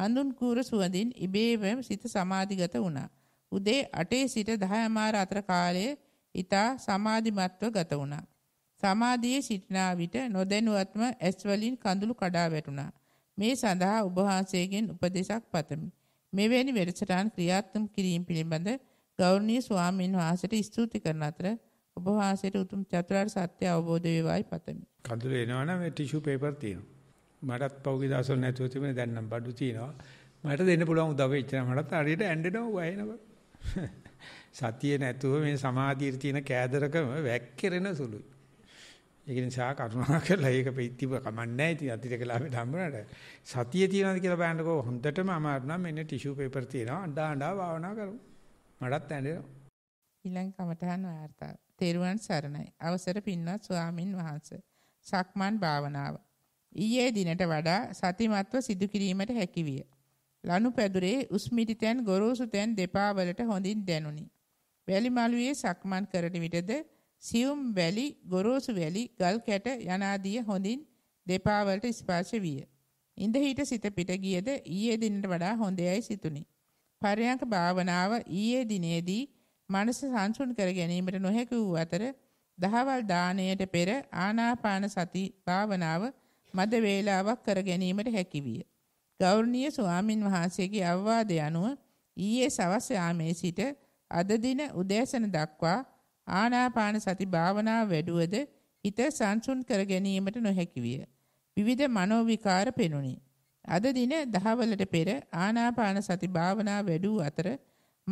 හඳුන් කූර සුවඳින් ඉබේම සිත සමාධිගත වුණා. උදේ 8 සිට 10මාර අතර කාලයේ ඊතා සමාධිමත්ව ගත වුණා. සමාධියේ සිටනා විට නොදැනුවත්ම ඇස් වලින් කඳුළු කඩා වැටුණා. මේ සඳහා ඔබ වහන්සේගෙන් උපදෙසක් පතමි. මෙවැනි වැඩසටහන් ක්‍රියාත්මක කිරීම පිළිබඳ ගෞරවනීය ස්වාමීන් වහන්සේට ස්තුති කරන අතර ඔබ වහන්සේට උතුම් චතුරාර්ය සත්‍ය අවබෝධ වේවායි පතමි. කඳුල එනවනම් මේ ටිෂු පේපර් තියෙනවා. මටත් පෞගේ දවස්වල නැතුව තිබුණේ දැන් නම් බඩු තියෙනවා. මට දෙන්න පුළුවන් උදව් වෙච්චා මටත් හරියට ඇඬෙනවා වහිනවා. සතිය නැතුව මේ සමාධියේ තියෙන කෑදරකම වැක්කිරෙන සුළුයි. ඒක නිසා කරුණා කරලා ඒක පිටිව කමන්නේ ඉතින් අතිරේක ලාභේ හම්බුනට සතිය තියනවාද කියලා බලන්නකෝ හොඳටම අමාරු නම් මෙන්න ටිෂු পেපර් තියනවා අඬා අඬා භාවනා කරමු මටත් ඇඬෙනවා ඊළඟ කමටහන් වාර්තා තෙරුවන් සරණයි අවසර පින්වත් ස්වාමින් වහන්සේ සක්මන් භාවනාව ඊයේ දිනට වඩා සතිමත්ව සිදු කිරීමට හැකියිය ලනුපැදුරේ උස්මිටි තැන් ගොරෝසු තැන් දෙපා වලට හොඳින් දැනුනි වැලි මළුවේ සක්මන් කරන විටද සියුම් වැලි, ගොරෝසු වැලි, ගල් කැට යනාදී හොඳින් දෙපා වලට ස්පර්ශ විය. ඉඳ හිට සිත පිට ගියද ඊයේ දිනට වඩා හොඳයයි සිතුනි. පරයන්ක භාවනාව ඊයේ දිනේදී මනස සංසුන් කර ගැනීමට නොහැකි වූ අතර දහවල් දාණයට පෙර ආනාපාන සති භාවනාව මද වේලාවක් කර ගැනීමට හැකි විය. ගෞරවනීය ස්වාමින් වහන්සේගේ අවවාදය අනුව ඊයේ සවස් යාමේ සිට අද දින උදෑසන දක්වා ආනාපාන සති භාවනාව වැඩුවද හිත සංසුන් කර ගැනීමට නොහැකි විය. විවිධ මනෝ විකාර පෙනුනි. අද දින 10 වලට පෙර ආනාපාන සති භාවනාව වැඩූ අතර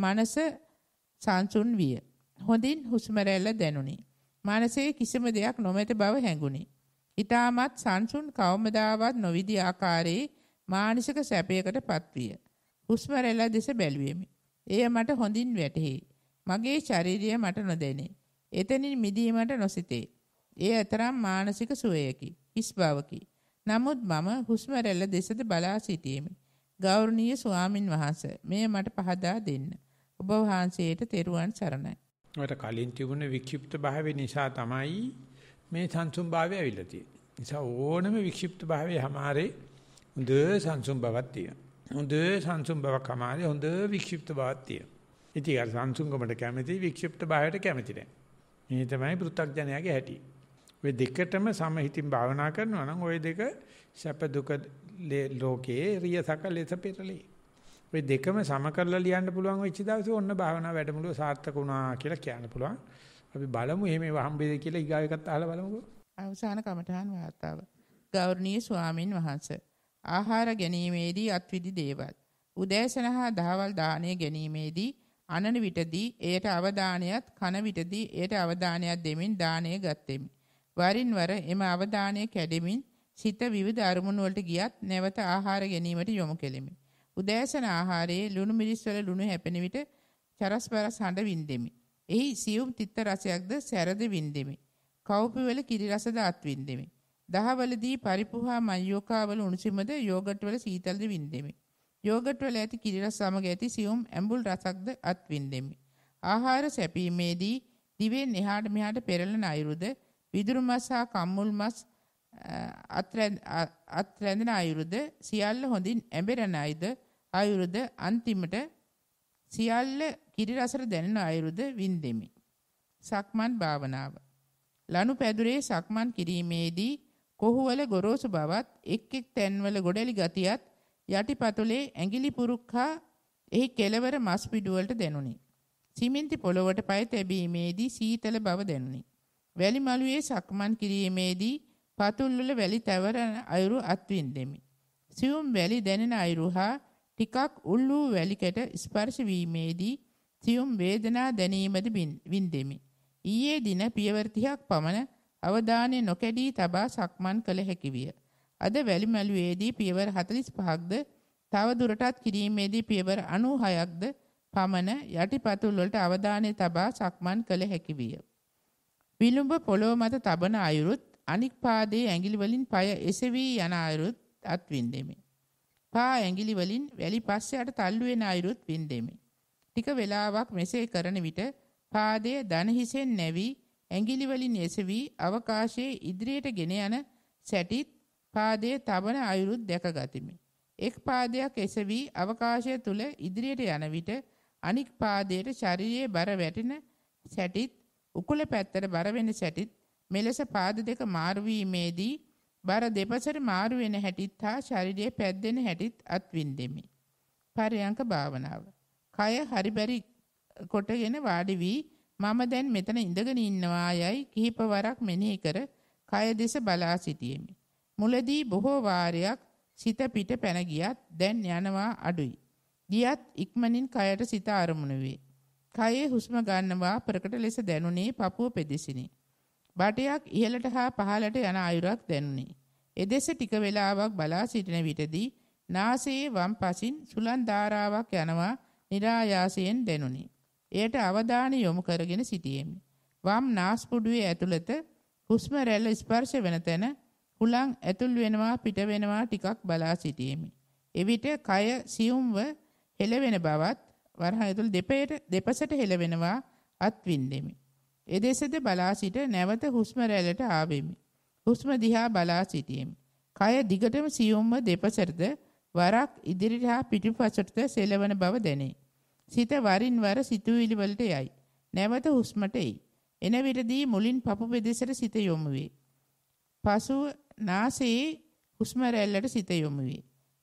මනස සංසුන් විය. හොඳින් හුස්ම රැල්ල දැනුනි. මනසේ කිසිම දෙයක් නොමැති බව හැඟුනි. ඊටමත් සංසුන් කවමදාවත් නොවිදි ආකාරයේ මානසික සැපයකටපත් විය. හුස්ම රැල්ල දෙස බැලුවෙමි. එය මට හොඳින් වැටහි. මගේ ශරීරය මට නොදැනේ. එතනින් මිදීමට නොසිතේ. ඒ අතරම් මානසික සුවයකි. හිස් බවකි. නමුත් මම හුස්ම රැල්ල දෙසද බලා සිටීමේ ගෞරවනීය ස්වාමින් වහන්සේ මෙය මට පහදා දෙන්න. ඔබ වහන්සේට තෙරුවන් සරණයි. ඔයට කලින් තිබුණ වික්ෂිප්ත භාවය නිසා තමයි මේ සංසුම් භාවය ඇවිල්ලා තියෙන්නේ. නිසා ඕනම වික්ෂිප්ත භාවයේ හැමාරේ හොඳ සංසුම් බවක් තියෙනවා. හොඳ සංසුම් බවක් හැමාරේ හොඳ වික්ෂිප්ත බවක් තියෙනවා. ඉතින් අර සංසුංගමට කැමති වික්ෂිප්ත භාවයට කැමති නැහැ. මේ තමයි පෘථග්ජනයාගේ හැටි. ඔය දෙකටම සමහිතින් භාවනා කරනවා නම් ওই දෙක සැප දුක ලෝකයේ රියසක ලෙස පෙරලේ. ඔය දෙකම සම කරලා ලියන්න පුළුවන් වෙච්ච දවසේ ඔන්න භාවනා වැඩමුළුව සාර්ථක වුණා කියලා කියන්න පුළුවන්. අපි බලමු එහෙම වහම්බේද කියලා ඊගාව එකත් අහලා බලමුකෝ. අවසාන කමඨහන් වාතාව. ගෞරවනීය ස්වාමින් වහන්සේ ආහාර ගැනීමේදී අත්විදි දේවල් උදෑසන හා දහවල් දාණය ගැනීමේදී අනන විටදී එයට අවධානයත් කන විටදී එයට අවධානයක් දෙමින් දාණය ගත්ෙමි. වරින් වර එම අවධානය කැඩෙමින් සිත විවිධ අරමුණු වලට ගියත් නැවත ආහාර ගැනීමට යොමු කෙලිමි. උදෑසන ආහාරයේ ලුණු මිරිස් වල ලුණු හැපෙන විට චරස්පරස් හඬ වින්දෙමි. එහි සියුම් තිත්ත රසයක්ද සැරද වින්දෙමි. කව්පි වල කිරි රසද අත්වින්දෙමි. දහවලදී පරිපුහා මයෝකා වල උණුසුමද යෝගට් වල සීතලද වින්දෙමි. යෝගට් වල ඇති කිරිරස සමග ඇති සියුම් ඇඹුල් රසක්ද අත්විඳෙමි. ආහාර සැපීමේදී දිවෙන් එහාට මෙහාට පෙරලෙන අයුරුද විදුරු මස් හා කම්මුල් මස් අත්රැඳෙන අයුරුද සියල්ල හොඳින් ඇඹරෙන අයද අයුරුද අන්තිමට සියල්ල කිරි රසට දැනෙන අයුරුද වින්දෙමි. සක්මන් භාවනාව. ලනු පැදුරේ සක්මන් කිරීමේදී කොහුවල ගොරෝසු බවත් එක් එක් තැන්වල ගොඩලි ගතියත් යටිපතුලේ ඇඟිලි පුරුක්හා එහි කෙළවර මස් පිඩුවලට දෙනුනි. සිමෙන්ති පොළොවට පය තැබීමේදී සීතල බව දෙනුනි. වැලි මළුවේ සක්මන් කිරීමේදී පතුල්වල වැලි තැවරන අයුරු අත්විඳෙමි. සියුම් වැලි දැනෙන අයුරු හා ටිකක් උල්ලූ වැලිකට ස්පර්ශ වීමේදී සියුම් වේදනා දැනීමද වින්දෙමි. ඊයේ දින පියවර 30ක් පමණ අවධානය නොකැඩී තබා සක්මන් කළ හැකි විය. අද වැලිමලුවේදී පියවර 45ක්ද තව දුරටත් කිරීමේදී පියවර 96ක්ද පමණ යටිපතුල් වලට අවධානය තබා සක්මන් කළ හැකි විය. විලුඹ පොළොව මත තබන අයුරුත් අනික් පාදයේ ඇඟිලි වලින් পায় එසවි යන අයුරුත් අත්විඳෙමි. පා ඇඟිලි වලින් වැලි පස්සයට තල්ලු වෙන අයුරුත් විඳෙමි. ටික වේලාවක් මෙසේ කරන විට පාදයේ දන හිසෙන් නැවි ඇඟිලි වලින් එසවි අවකාශයේ ඉදිරියට ගෙන යන සැටිත් පාදයේ තබන අයුරුත් දැකගතිමි. එක් පාදයක් එසවි අවකාශය තුල ඉදිරියට යන විට අනික් පාදයට ශරීරයේ බර වැටෙන සැටිත් උකුල පැත්තට බර වෙන සැටිත් මෙලෙස පාද දෙක මාරු වීමේදී බර දෙපසට මාරු වෙන හැටිත් හා ශරීරයේ පැද්දෙන හැටිත් අත්විඳෙමි. පරයන්ක භාවනාව. කය හරිබරි කොටගෙන වාඩි වී මම දැන් මෙතන ඉඳගෙන ඉන්නවා යයි කිහිප වරක් මෙනෙහි කර කය දෙස බලා සිටියෙමි. මුලදී බොහෝ වාරයක් සිත පිට පැන ගියත් දැන් යනවා අඩුයි. ගියත් ඉක්මනින් කයට සිත අරමුණ වේ. කයේ හුස්ම ගන්නවා ප්‍රකට ලෙස දැනුනේ පපුව පෙදෙසිනි. බටයක් ඉහළට හා පහළට යන අයුරක් දැනුනේ. එදෙස ටික වේලාවක් බලා සිටින විටදී නාසයේ වම් පසින් සුලන් ධාරාවක් යනවා નિરાයාසයෙන් දැනුනි. එයට අවධානය යොමු කරගෙන සිටියෙමි. වම් නාස්පුඩුවේ ඇතුළත හුස්ම රැල්ල ස්පර්ශ වෙන තැන හුලං ඇතුල් වෙනවා පිට වෙනවා ටිකක් බලා සිටීමි. එවිට කය සියුම්ව හෙලවෙන බවත් වරහන් ඇතුල් දෙපයට දෙපසට හෙලවෙනවා අත්විඳෙමි. එදෙසද බලා සිට නැවත හුස්ම රැල්ලට ආවෙමි. හුස්ම දිහා බලා සිටීමි. කය දිගටම සියුම්ව දෙපසටද වරක් ඉදිරිට හා පිටිපසට සෙලවන බව දැනේ. සිත වරින් වර සිතුවිලි වලට යයි. නැවත හුස්මට එයි. එන විටදී මුලින් පපු පෙදෙසට සිත යොමු වේ. පසුව නාසයේ හුස්ම රැල්ලට සිත යොමු වේ.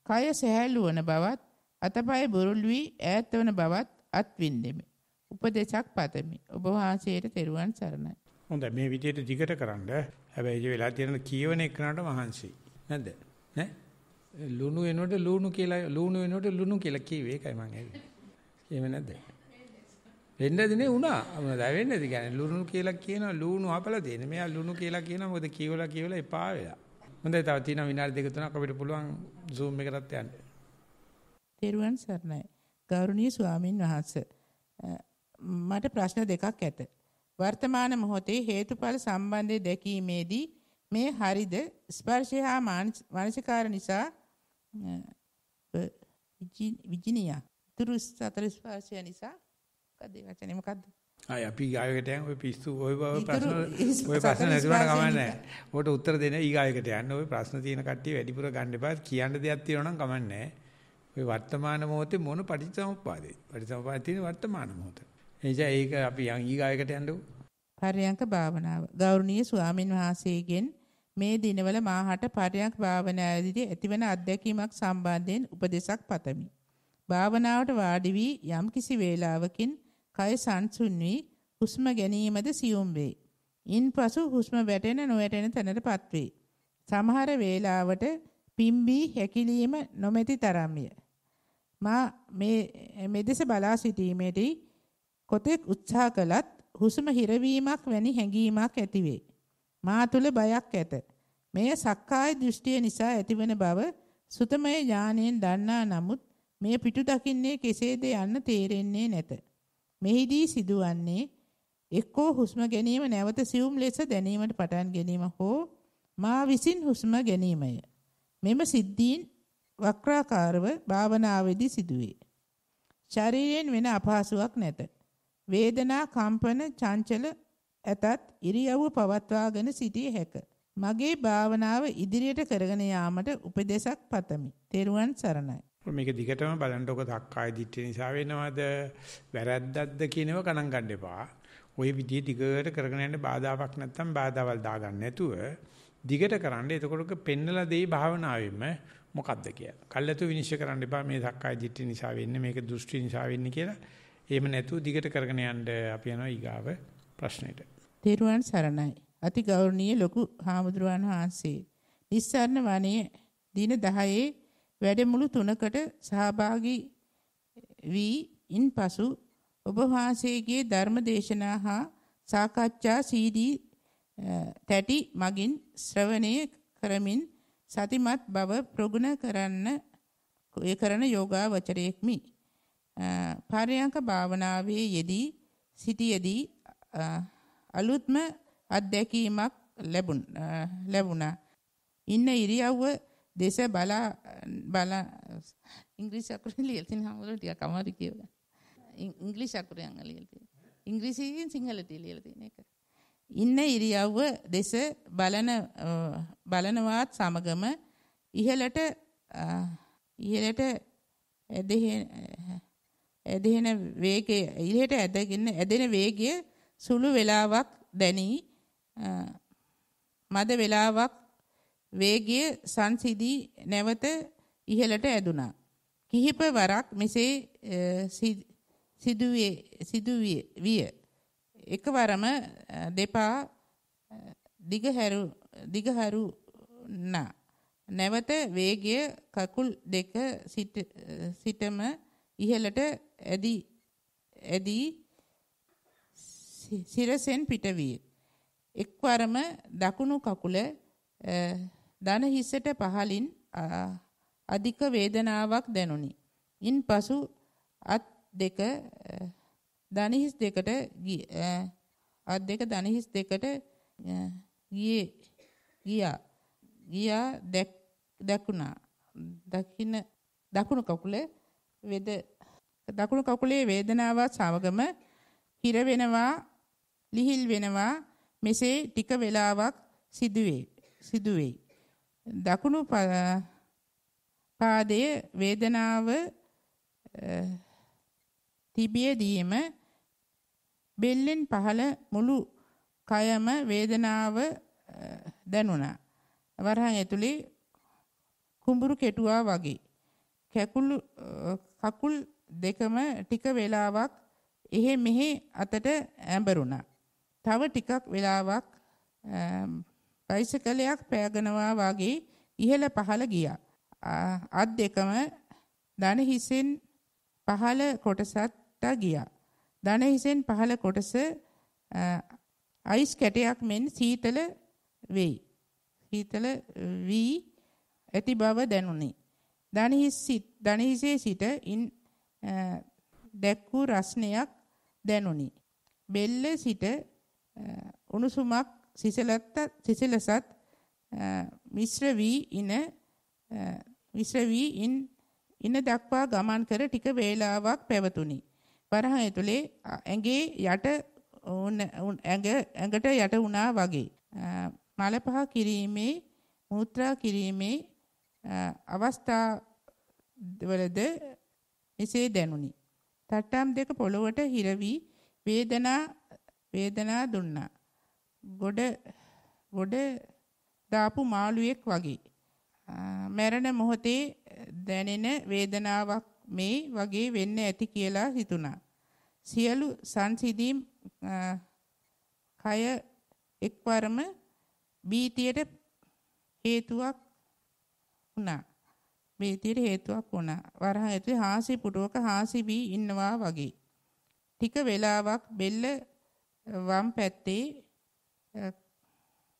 කය සැහැල්ලු වන බවත්, අතපය බුරුල් වී ඈත් වන බවත් අත්විඳෙමි. උපදේශක් පතමි. ඔබ වහන්සේට තෙරුවන් සරණයි. හොඳයි මේ විදිහට දිගට කරන්න. හැබැයි ඒ වෙලාව තියෙන කියවන එකනට මහන්සි. නැද්ද? නේ? ලුණු වෙනකොට ලුණු කියලා ලුණු වෙනකොට ලුණු කියලා කිව්වේ ඒකයි මම ඇවි. කියෙම නැද්ද? වෙන්නද නේ උනා. මොනවද වෙන්නද කියන්නේ ලුණු කියලා කියනවා ලුණු අපල දෙන්නේ. මෙයා ලුණු කියලා කියනවා මොකද කියවලා කියවලා එපා වෙලා. හොඳයි තව තියෙන විනාඩි දෙක තුනක් අපිට පුළුවන් zoom එකටත් යන්න. දේරුවන් සර්ණයි. ගෞරවනීය ස්වාමින් වහන්සේ මට ප්‍රශ්න දෙකක් ඇත. වර්තමාන මොහොතේ හේතුඵල සම්බන්ධය දැකීමේදී මේ හරිද ස්පර්ශය හා මානසිකාර නිසා විජිනියා තුරු සතර ස්පර්ශය නිසා මොකද වචනේ මොකද්ද ආය අපි ගායකට යන් ඔය පිස්සු ඔය බව ප්‍රශ්න ඔය ප්‍රශ්න නැතිවම කමන්නේ. ඔකට උත්තර දෙන්න ඊගායකට යන්න ඔය ප්‍රශ්න තියෙන කට්ටිය වැඩිපුර ගන්න එපා. කියන්න දෙයක් තියෙනවා නම් කමන්නේ. ඔය වර්තමාන මොහොතේ මොන පටිච්චසමුප්පාදේ. පටිච්චසමුප්පාදේ තියෙන වර්තමාන මොහොත. එනිසා ඒක අපි යන් ඊගායකට යන්නකෝ. පරයන්ක භාවනාව. ගෞරවනීය ස්වාමින් වහන්සේගෙන් මේ දිනවල මාහට පරයන්ක භාවනාවේදී ඇතිවන අත්දැකීමක් සම්බන්ධයෙන් උපදේශක් පතමි. භාවනාවට වාඩි වී යම් කිසි වේලාවකින් කය සංසුන් වී හුස්ම ගැනීමද සියුම් වේ. ඉන්පසු හුස්ම වැටෙන නොවැටෙන තැනටපත් වේ. සමහර වේලාවට පිම්බී හැකිලීම නොමැති තරම්ය. මා මේ මෙදෙස බලා සිටීමේදී කොතෙක් උත්සාහ කළත් හුස්ම හිරවීමක් වැනි හැඟීමක් ඇතිවේ. මා තුල බයක් ඇත. මෙය සක්කාය දෘෂ්ටිය නිසා ඇතිවන බව සුතමය ඥාණයෙන් දන්නා නමුත් මේ පිටු දකින්නේ කෙසේද යන්න තේරෙන්නේ නැත. මෙහිදී සිදුවන්නේ එක්කෝ හුස්ම ගැනීම නැවත සියුම් ලෙස දැනීමට පටන් ගැනීම හෝ මා විසින් හුස්ම ගැනීමය. මෙම සිද්ධීන් වක්‍රාකාරව භාවනාවේදී සිදුවේ. ශරීරයෙන් වෙන අපහසුාවක් නැත. වේදනා කම්පන චංචල ඇතත් ඉරියව්ව පවත්වාගෙන සිටිය හැක. මගේ භාවනාව ඉදිරියට කරගෙන යාමට උපදේශක් පතමි. තෙරුවන් සරණයි. මේක දිගටම බලන්න ඔක ධක්කාය දිට්ඨිය නිසා වෙනවද වැරද්දක්ද කියනව ගණන් ගන්න එපා. ওই විදිය දිගට කරගෙන යන්න බාධාවක් නැත්නම් බාධාවල් දාගන්න නැතුව දිගට කරන්න. එතකොට පෙන්නලා දෙයි භාවනාවෙම මොකද්ද කියලා. කල්ැතු විනිශ්චය කරන්න එපා මේ ධක්කාය දිට්ඨිය නිසා වෙන්නේ මේක දෘෂ්ටි නිසා වෙන්නේ කියලා. එහෙම නැතුව දිගට කරගෙන යන්න අපි යනවා ඊගාව ප්‍රශ්නෙට. දේරුවන් සරණයි. අති ගෞරවනීය ලොකු හාමුදුරුවන් වහන්සේ. නිස්සාරණ වනයේ දින 10 වැඩමුළු තුනකට සහභාගී වී ඉන්පසු ඔබ වහන්සේගේ ධර්ම දේශනා හා සාකච්ඡා CD තැටි මගින් ශ්‍රවණය කරමින් සතිමත් බව ප්‍රගුණ කරන්න ඒ කරන යෝගාවචරයෙක්මි. පාරයන්ක භාවනාවේ යෙදී සිටියේදී අලුත්ම අත්දැකීමක් ලැබුණා. ඉන්න ඉරියව්ව දේශ බලා බලා ඉංග්‍රීසි අකුරෙන් ලියලා තියෙන හැමෝටම ටිකක් අමාරු කියවලා. ඉංග්‍රීසි අකුරෙන් ලියලා තියෙන. ඉංග්‍රීසියෙන් සිංහලට ලියලා තියෙන එක. ඉන්න ඉරියව්ව දෙස බලන බලනවත් සමගම ඉහළට ඉහළට ඇදෙහෙන ඇදෙන වේගය ඉහළට ඇදගෙන ඇදෙන වේගය සුළු වේලාවක් දැනි මද වේලාවක් වේගය සංසිදී නැවත ඉහළට ඇදුනා. කිහිප වරක් මෙසේ සිදුවේ සිදුවේ විය. එකවරම දෙපා දිගහැරු දිගහැරු නා. නැවත වේගය කකුල් දෙක සිටම ඉහළට ඇදි ඇදි සිරසෙන් පිටවිය. එක්වරම දකුණු කකුල දන හිසට පහලින් අධික වේදනාවක් දැනුනි. ඉන්පසු අත් දෙක දන හිස් දෙකට අත් දෙක දන හිස් දෙකට ගියේ ගියා. ගියා දැක්ුණා. දකුණ දකුණු කකුලේ වේද දකුණු කකුලේ වේදනාවත් සමගම හිර වෙනවා ලිහිල් වෙනවා මෙසේ ටික වේලාවක් සිදුවේ සිදුවේ දකුණු පාදයේ වේදනාව තිබියදීම බෙල්ලෙන් පහළ මුළු කයම වේදනාව දැනුණා. වරහන් ඇතුලේ කුඹුරු කෙටුවා වගේ. කැකුළු කකුල් දෙකම ටික වේලාවක් එහෙ මෙහෙ අතට ඇඹරුණා. තව ටිකක් වේලාවක් බයිසිකලයක් පෑගනවා වගේ ඉහළ පහළ ගියා. අත් දෙකම ධන හිසෙන් පහළ කොටසට ගියා. ධන හිසෙන් පහළ කොටස අයිස් කැටයක් මෙන් සීතල වෙයි. සීතල වී ඇති බව දැනුනි. ධන හිස් ධන හිසේ සිට ඉන් දැක්කූ රස්නයක් දැනුනි. බෙල්ල සිට උණුසුමක් සිසලත්ත සිසලසත් මිශ්‍ර වී ඉන මිශ්‍ර වී ඉන් ඉන දක්වා ගමන් කර ටික වේලාවක් පැවතුණි. වරහය තුලේ ඇඟේ යට ඇඟ ඇඟට යට වුණා වගේ. මල පහ කිරීමේ මූත්‍රා කිරීමේ අවස්ථාවලද එසේ දැනුනි. තට්ටම් දෙක පොළොවට හිර වී වේදනා වේදනා දුන්නා. ගොඩ ගොඩ දාපු මාළුවෙක් වගේ. මැරෙන මොහොතේ දැනෙන වේදනාවක් මේ වගේ වෙන්න ඇති කියලා හිතුණා. සියලු සංසිඳීම් කය එක්වරම බීතියට හේතුවක් වුණා. බීතියට හේතුවක් වුණා. වරහ ඇතුලේ හාසි පුටුවක හාසි වී ඉන්නවා වගේ. ටික වෙලාවක් බෙල්ල වම් පැත්තේ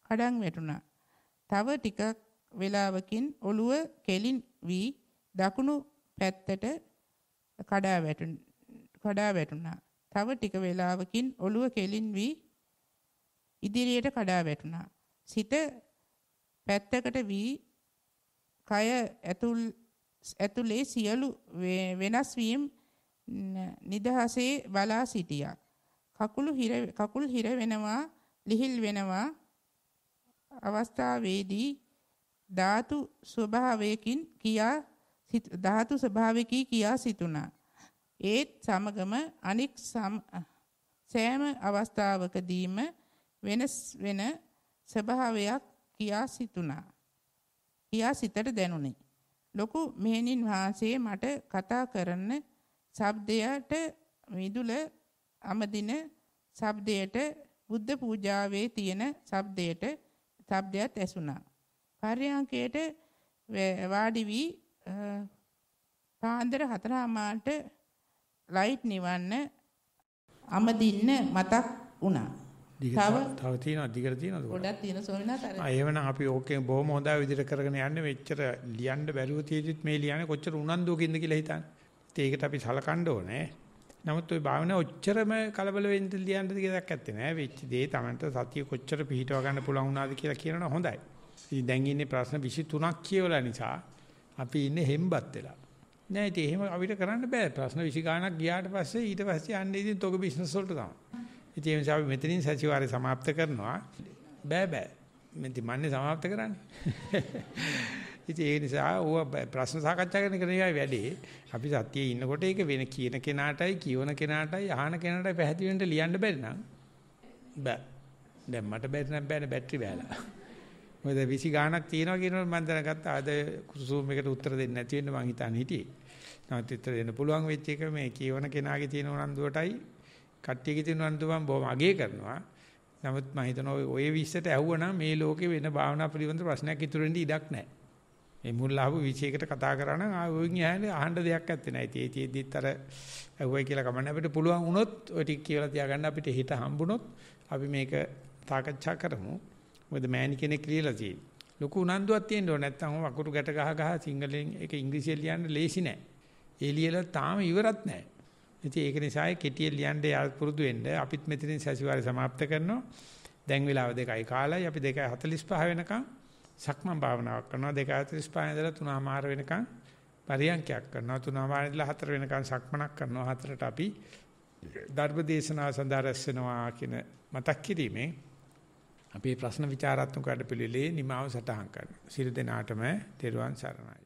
කඩන් වැටුණා. තව ටිකක් වේලාවකින් ඔළුව කෙලි වී දකුණු පැත්තට කඩා කඩා වැටුණා. තව ටික වේලාවකින් ඔළුව කෙලින් වී ඉදිරියට කඩා වැටුණා. සිත පැත්තකට වී කය ඇතුල් ඇතුලේ සියලු වෙනස් වීම නිදහසේ බලා සිටියා. කකුළු හිර කකුල් හිර වෙනවා ලිහිල් වෙනවා අවස්ථාවේදී ධාතු ස්වභාවයකින් කියා ධාතු ස්වභාවිකී කියා සිටුණා. ඒත් සමගම අනික් සෑම අවස්ථාවකදීම වෙනස් වෙන ස්වභාවයක් කියා සිටුණා. කියා සිතට දැනුනේ. ලොකු මෙහෙණින් වහන්සේ මට කතා කරන ශබ්දයට මිදුල අමදින ශබ්දයට බුද්ධ පූජාවේ තියෙන ශබ්දයට ශබ්දයක් ඇසුණා. පර්යංකයට වාඩි වී පාන්දර 4:00ට ලයිට් නිවන්න අමදින්න මතක් වුණා. තව තව තියෙනවා දිගට තියෙනවද? ගොඩක් තියෙන සෝමනාත අර. ආ එහෙමනම් අපි ඕකේ බොහොම හොඳා විදිහට කරගෙන යන්නේ මෙච්චර ලියන්න බැරුව තියෙද්දිත් මේ ලියන්නේ කොච්චර උනන්දුවකින්ද කියලා හිතන්නේ. ඒකට අපි සලකන්න ඕනේ. නමුත් ওই භාවනාව ඔච්චරම කලබල වෙන්න දෙයන්න දෙයක් ඇත්තේ නෑ. වෙච්ච දේ Tamanට සතිය කොච්චර පිහිටව ගන්න පුළුවන් වුණාද කියලා කියනවනම් හොඳයි. ඉතින් දැන් ඉන්නේ ප්‍රශ්න 23ක් කියවලා නිසා අපි ඉන්නේ හෙම්බත් වෙලා. නෑ ඉතින් එහෙම අපිට කරන්න බෑ. ප්‍රශ්න 20 ගාණක් ගියාට පස්සේ ඊට පස්සේ යන්නේ ඉතින් තොග බිස්නස් වලට තමයි. ඉතින් ඒ නිසා අපි මෙතනින් සතිವಾರේ සමාප්ත කරනවා. බෑ බෑ. මෙතන මන්නේ සමාප්ත කරන්නේ. ඉතින් ඒ නිසා ඕවා ප්‍රශ්න සාකච්ඡා කරන කෙනා වැඩේ අපි සත්‍යයේ ඉන්නකොට ඒක වෙන කියන කෙනාටයි කියවන කෙනාටයි අහන කෙනාටයි පැහැදිලි වෙන්න ලියන්න බැරි නම් බෑ. දැන් මට බැරි නම් බෑනේ බැටරි බෑලා. මොකද 20 ගාණක් තියෙනවා කියනකොට මම දැනගත්තා අද කුසුම් එකට උත්තර දෙන්න නැති වෙන්න මං හිතන්නේ හිටියේ. නමුත් උත්තර දෙන්න පුළුවන් වෙච්ච එක මේ කියවන කෙනාගේ තියෙන උනන්දුවටයි කට්ටියගේ තියෙන උනන්දුව මම බොහොම අගය කරනවා. නමුත් මම හිතනවා ඔය 20ට ඇහුවනම් මේ ලෝකේ වෙන භාවනා පිළිබඳ ප්‍රශ්නයක් ඉතුරු වෙන්න ඉඩක් නැහැ. මේ මුල් ආපු විෂයයකට කතා කරා නම් ආයෙත් යහලේ අහන්න දෙයක් ඇත්තේ නැහැ. ඉතින් ඒ තියෙද්දිත් අර ඇහුවයි කියලා කමන්න අපිට පුළුවන් වුණොත් ඔය ටික කියලා තියාගන්න අපිට හිත හම්බුනොත් අපි මේක සාකච්ඡා කරමු. මොකද මෑණි කෙනෙක් කියලා තියෙන්නේ. ලොකු උනන්දුවක් තියෙන්න ඕන නැත්නම් වකුරු ගැට ගහ ගහ සිංහලෙන් ඒක ඉංග්‍රීසියෙන් ලියන්න ලේසි නෑ. ඒ ලියලා තාම ඉවරත් නෑ. ඉතින් ඒක නිසා කෙටියෙන් ලියන්න යාල් පුරුදු වෙන්න අපිත් මෙතනින් සැසිවාරය સમાપ્ત කරනවා. දැන් වෙලාව 2යි කාලයි අපි 2:45 වෙනකම් සක්මන් භාවනාවක් කරනවා 2:45 ඉඳලා 3:00 වෙනකන් පරියන්කයක් කරනවා 3:00 ඉඳලා 4 වෙනකන් සක්මනක් කරනවා 4ට අපි ධර්ම දේශනාව සඳහා රැස් වෙනවා කියන මතක් කිරීමේ අපේ ප්‍රශ්න විචාරාත්මක වැඩපිළිවෙලේ නිමාව සටහන් කරනවා. සියලු දෙනාටම තෙරුවන් සරණයි.